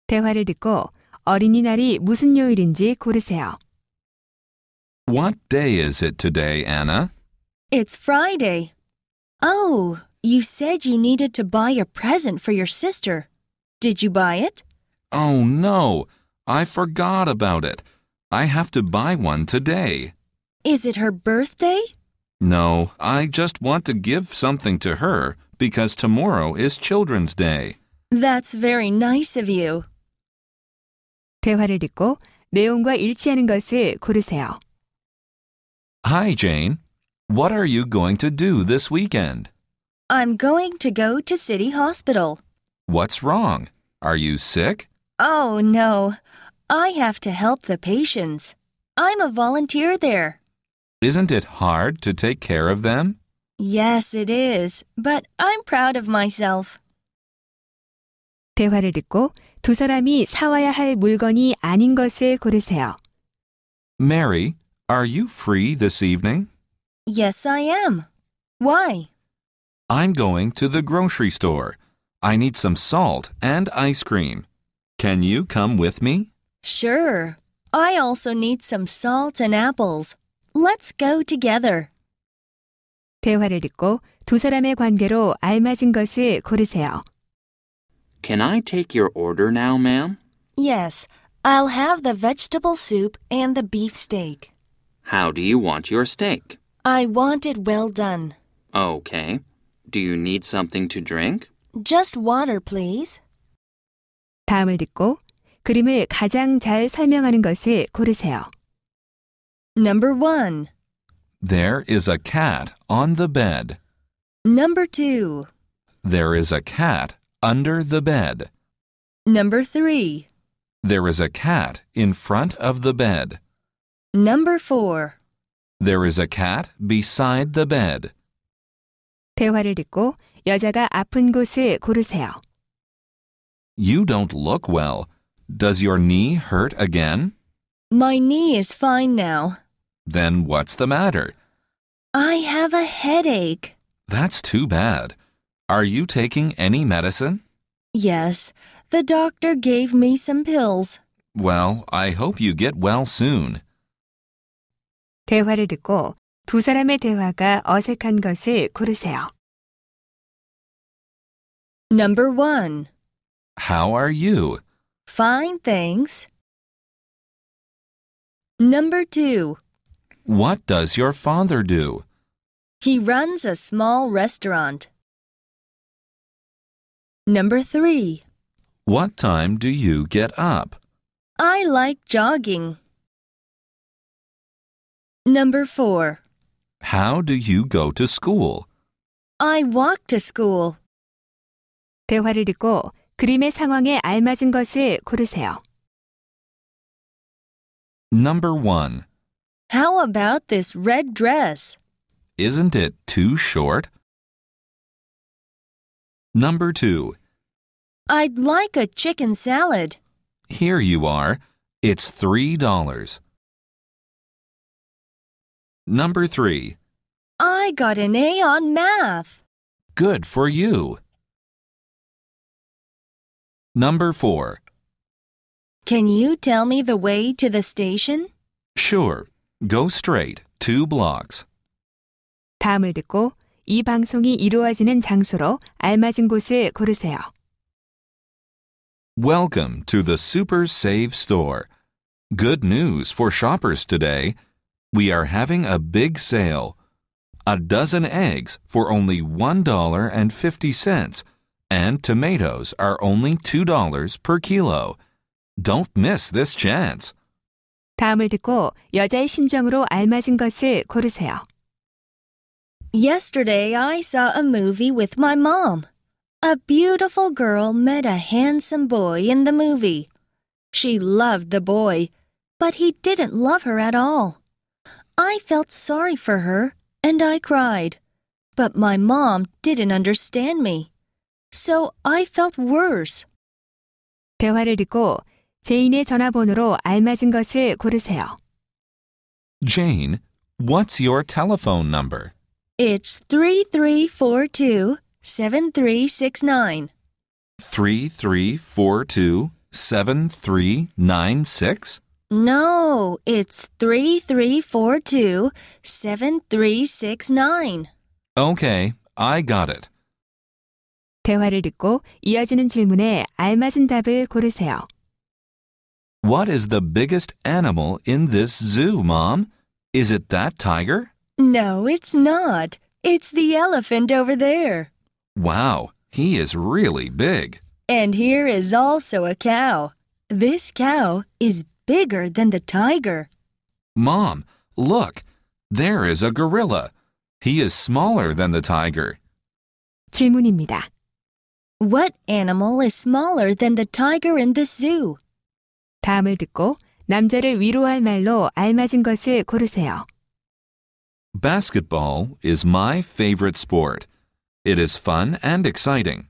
대화를 듣고 어린이날이 무슨 요일인지 고르세요. What day is it today, Anna? It's Friday. Oh, you said you needed to buy a present for your sister. Did you buy it? Oh, no. I forgot about it. I have to buy one today. Is it her birthday? No, I just want to give something to her because tomorrow is Children's Day. That's very nice of you. 대화를 듣고 내용과 일치하는 것을 고르세요. Hi, Jane. What are you going to do this weekend? I'm going to go to City Hospital. What's wrong? Are you sick? Oh, no. I have to help the patients. I'm a volunteer there. Isn't it hard to take care of them? Yes, it is. But I'm proud of myself. 대화를 듣고 두 사람이 사와야 할 물건이 아닌 것을 고르세요. Mary, are you free this evening? Yes, I am. Why? I'm going to the grocery store. I need some salt and ice cream. Can you come with me? Sure. I also need some salt and apples. Let's go together. 대화를 듣고 두 사람의 관계로 알맞은 것을 고르세요. Can I take your order now, ma'am? Yes, I'll have the vegetable soup and the beef steak. How do you want your steak? I want it well done. Okay. Do you need something to drink? Just water, please. 다음을 듣고 그림을 가장 잘 설명하는 것을 고르세요. Number one. There is a cat on the bed. Number two. There is a cat under the bed. Number three. There is a cat in front of the bed. Number four. There is a cat beside the bed. 대화를 듣고 여자가 아픈 곳을 고르세요. You don't look well. Does your knee hurt again? My knee is fine now. Then what's the matter? I have a headache. That's too bad. Are you taking any medicine? Yes, the doctor gave me some pills. Well, I hope you get well soon. 대화를 듣고 두 사람의 대화가 어색한 것을 고르세요. Number 1. How are you? Fine, thanks. Number 2. What does your father do? He runs a small restaurant. Number three. What time do you get up? I like jogging. Number four. How do you go to school? I walk to school. 대화를 듣고 그림의 상황에 알맞은 것을 고르세요. Number one. How about this red dress? Isn't it too short? Number two. I'd like a chicken salad. Here you are. It's three dollars. Number three. I got an A on math. Good for you. Number four. Can you tell me the way to the station? Sure. Go straight two blocks. 다음을 듣고 이 방송이 이루어지는 장소로 알맞은 곳을 고르세요. Welcome to the Super Save Store. Good news for shoppers today. We are having a big sale. A dozen eggs for only $1.50, and tomatoes are only $2 per kilo. Don't miss this chance. 다음을 듣고 여자의 심정으로 알맞은 것을 고르세요. Yesterday I saw a movie with my mom. A beautiful girl met a handsome boy in the movie. She loved the boy, but he didn't love her at all. I felt sorry for her and I cried. But my mom didn't understand me. So I felt worse. 대화를 듣고 제인의 전화번호로 알맞은 것을 고르세요. Jane, what's your telephone number? It's 3342 7369. 3342 7396? No, it's 3342 7369. Okay, I got it. 대화를 듣고 이어지는 질문에 알맞은 답을 고르세요. What is the biggest animal in this zoo, Mom? Is it that tiger? No, it's not. It's the elephant over there. Wow, he is really big. And here is also a cow. This cow is bigger than the tiger. Mom, look, there is a gorilla. He is smaller than the tiger. 질문입니다. What animal is smaller than the tiger in the zoo? 다음을 듣고 남자를 위로할 말로 알맞은 것을 고르세요. Basketball is my favorite sport. It is fun and exciting.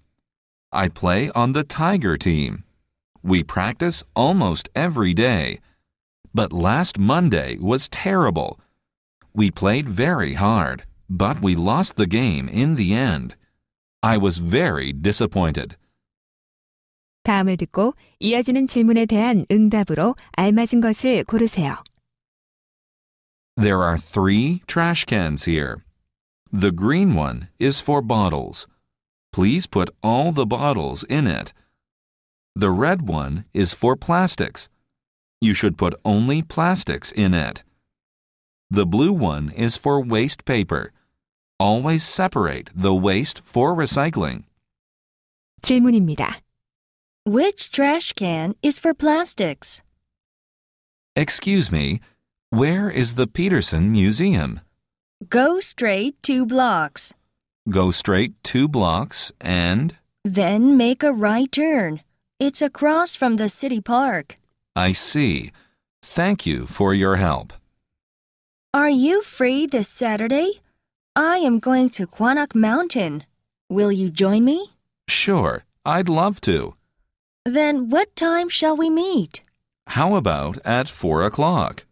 I play on the Tiger team. We practice almost every day. But last Monday was terrible. We played very hard, but we lost the game in the end. I was very disappointed. 다음을 듣고 이어지는 질문에 대한 응답으로 알맞은 것을 고르세요. There are three trash cans here. The green one is for bottles. Please put all the bottles in it. The red one is for plastics. You should put only plastics in it. The blue one is for waste paper. Always separate the waste for recycling. 질문입니다. Which trash can is for plastics? Excuse me, where is the Peterson Museum? Go straight two blocks. Go straight two blocks and? Then make a right turn. It's across from the city park. I see. Thank you for your help. Are you free this Saturday? I am going to Quannock Mountain. Will you join me? Sure, I'd love to. Then what time shall we meet? How about at four o'clock?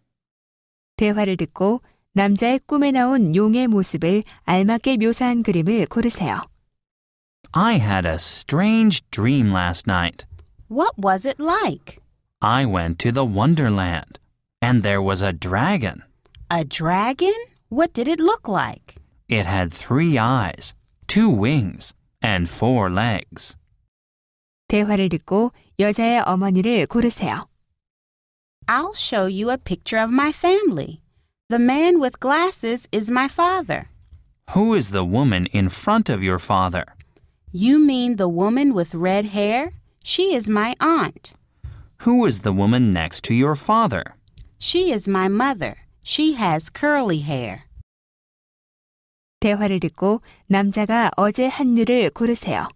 대화를 듣고 남자의 꿈에 나온 용의 모습을 알맞게 묘사한 그림을 고르세요. I had a strange dream last night. What was it like? I went to the Wonderland, and there was a dragon. A dragon? What did it look like? It had three eyes, two wings, and four legs. 대화를 듣고 여자의 어머니를 고르세요. I'll show you a picture of my family. The man with glasses is my father. Who is the woman in front of your father? You mean the woman with red hair? She is my aunt. Who is the woman next to your father? She is my mother. She has curly hair. 대화를 듣고 남자가 어제 한 일을 고르세요.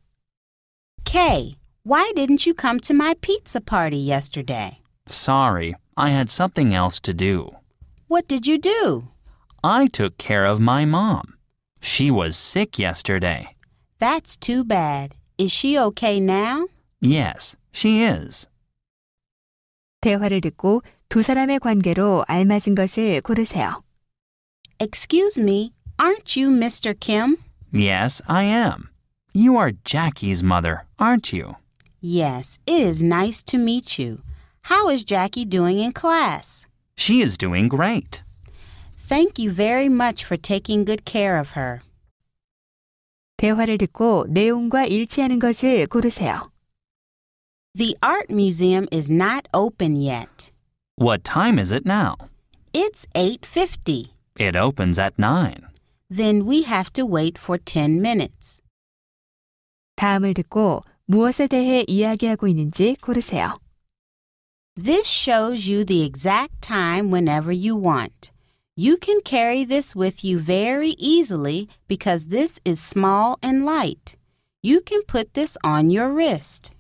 K. Why didn't you come to my pizza party yesterday? Sorry, I had something else to do. What did you do? I took care of my mom. She was sick yesterday. That's too bad. Is she okay now? Yes, she is. 대화를 듣고 두 사람의 관계로 알맞은 것을 고르세요. Excuse me, aren't you Mr. Kim? Yes, I am. You are Jackie's mother, aren't you? Yes, it is nice to meet you. How is Jackie doing in class? She is doing great. Thank you very much for taking good care of her. 대화를 듣고 내용과 일치하는 것을 고르세요. The art museum is not open yet. What time is it now? It's 8:50. It opens at 9. Then we have to wait for 10 minutes. 다음을 듣고 무엇에 대해 이야기하고 있는지 고르세요. This shows you the exact time whenever you want. You can carry this with you very easily because this is small and light. You can put this on your wrist.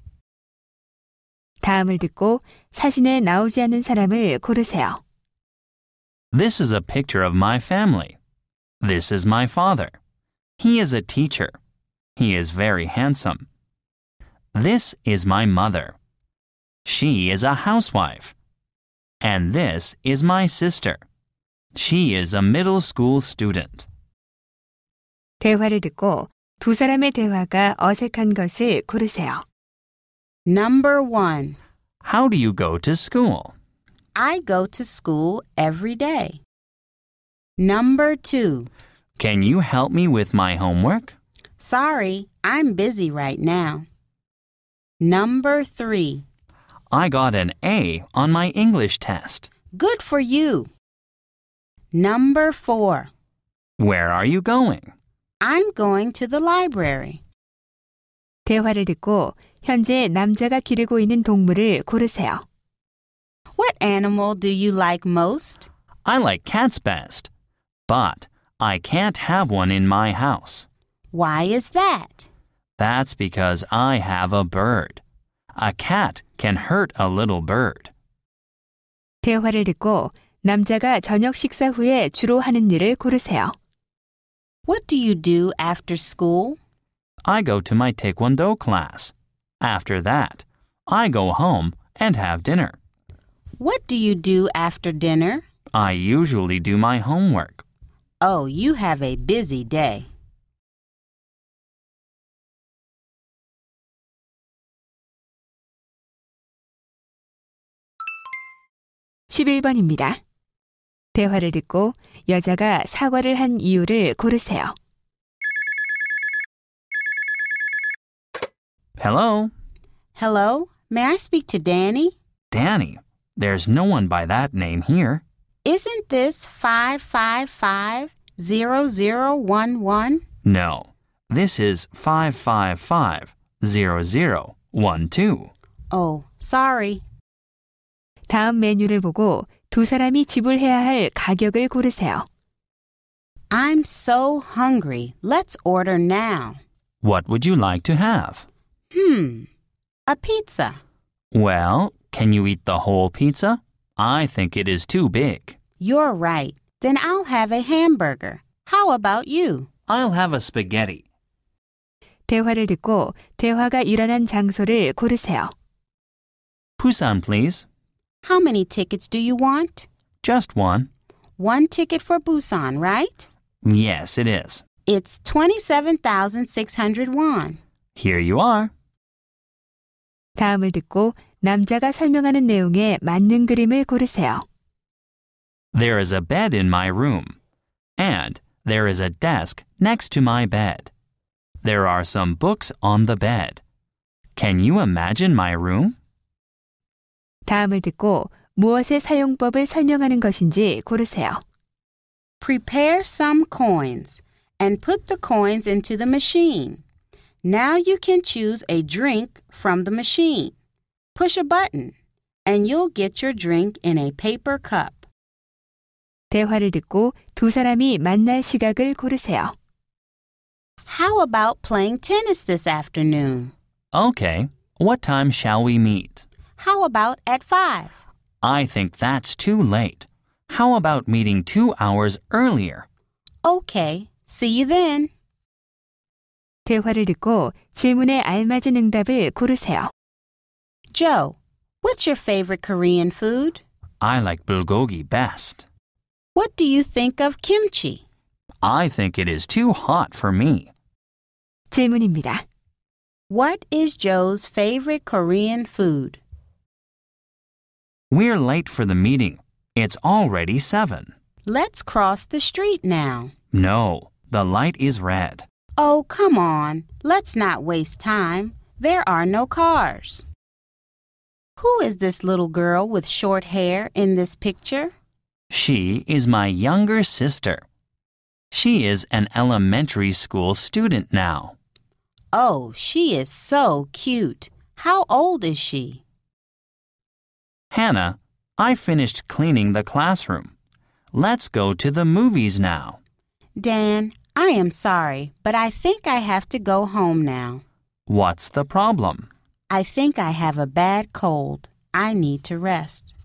다음을 듣고 사진에 나오지 않는 사람을 고르세요. This is a picture of my family. This is my father. He is a teacher. He is very handsome. This is my mother. She is a housewife. And this is my sister. She is a middle school student. 대화를 듣고 두 사람의 대화가 어색한 것을 고르세요. Number 1. How do you go to school? I go to school every day. Number 2. Can you help me with my homework? Sorry, I'm busy right now. Number three. I got an A on my English test. Good for you. Number four. Where are you going? I'm going to the library. 대화를 듣고 현재 남자가 기르고 있는 동물을 고르세요. What animal do you like most? I like cats best, but I can't have one in my house. Why is that? That's because I have a bird. A cat can hurt a little bird. 대화를 듣고 남자가 저녁 식사 후에 주로 하는 일을 고르세요. What do you do after school? I go to my taekwondo class. After that, I go home and have dinner. What do you do after dinner? I usually do my homework. Oh, you have a busy day. 11번입니다. 대화를 듣고 여자가 사과를 한 이유를 고르세요. Hello, Hello, may I speak to Danny? Danny. There's no one by that name here. Isn't this 5550011? No, this is 5550012. Oh, sorry, 다음 메뉴를 보고 두 사람이 지불해야 할 가격을 고르세요. I'm so hungry. Let's order now. What would you like to have? Hmm, a pizza. Well, can you eat the whole pizza? I think it is too big. You're right. Then I'll have a hamburger. How about you? I'll have a spaghetti. 대화를 듣고 대화가 일어난 장소를 고르세요. Busan, please. How many tickets do you want? Just one. One ticket for Busan, right? Yes, it is. It's 27,600 won. Here you are. 다음을 듣고 남자가 설명하는 내용에 맞는 그림을 고르세요. There is a bed in my room. And there is a desk next to my bed. There are some books on the bed. Can you imagine my room? 다음을 듣고 무엇의 사용법을 설명하는 것인지 고르세요. Prepare some coins and put the coins into the machine. Now you can choose a drink from the machine. Push a button and you'll get your drink in a paper cup. 대화를 듣고 두 사람이 만날 시각을 고르세요. How about playing tennis this afternoon? Okay. What time shall we meet? How about at 5? I think that's too late. How about meeting two hours earlier? Okay, see you then. 대화를 듣고 질문에 알맞은 응답을 고르세요. Joe, what's your favorite Korean food? I like bulgogi best. What do you think of kimchi? I think it is too hot for me. 질문입니다. What is Joe's favorite Korean food? We're late for the meeting. It's already 7. Let's cross the street now. No, the light is red. Oh, come on. Let's not waste time. There are no cars. Who is this little girl with short hair in this picture? She is my younger sister. She is an elementary school student now. Oh, she is so cute. How old is she? Hannah, I finished cleaning the classroom. Let's go to the movies now. Dan, I am sorry, but I think I have to go home now. What's the problem? I think I have a bad cold. I need to rest.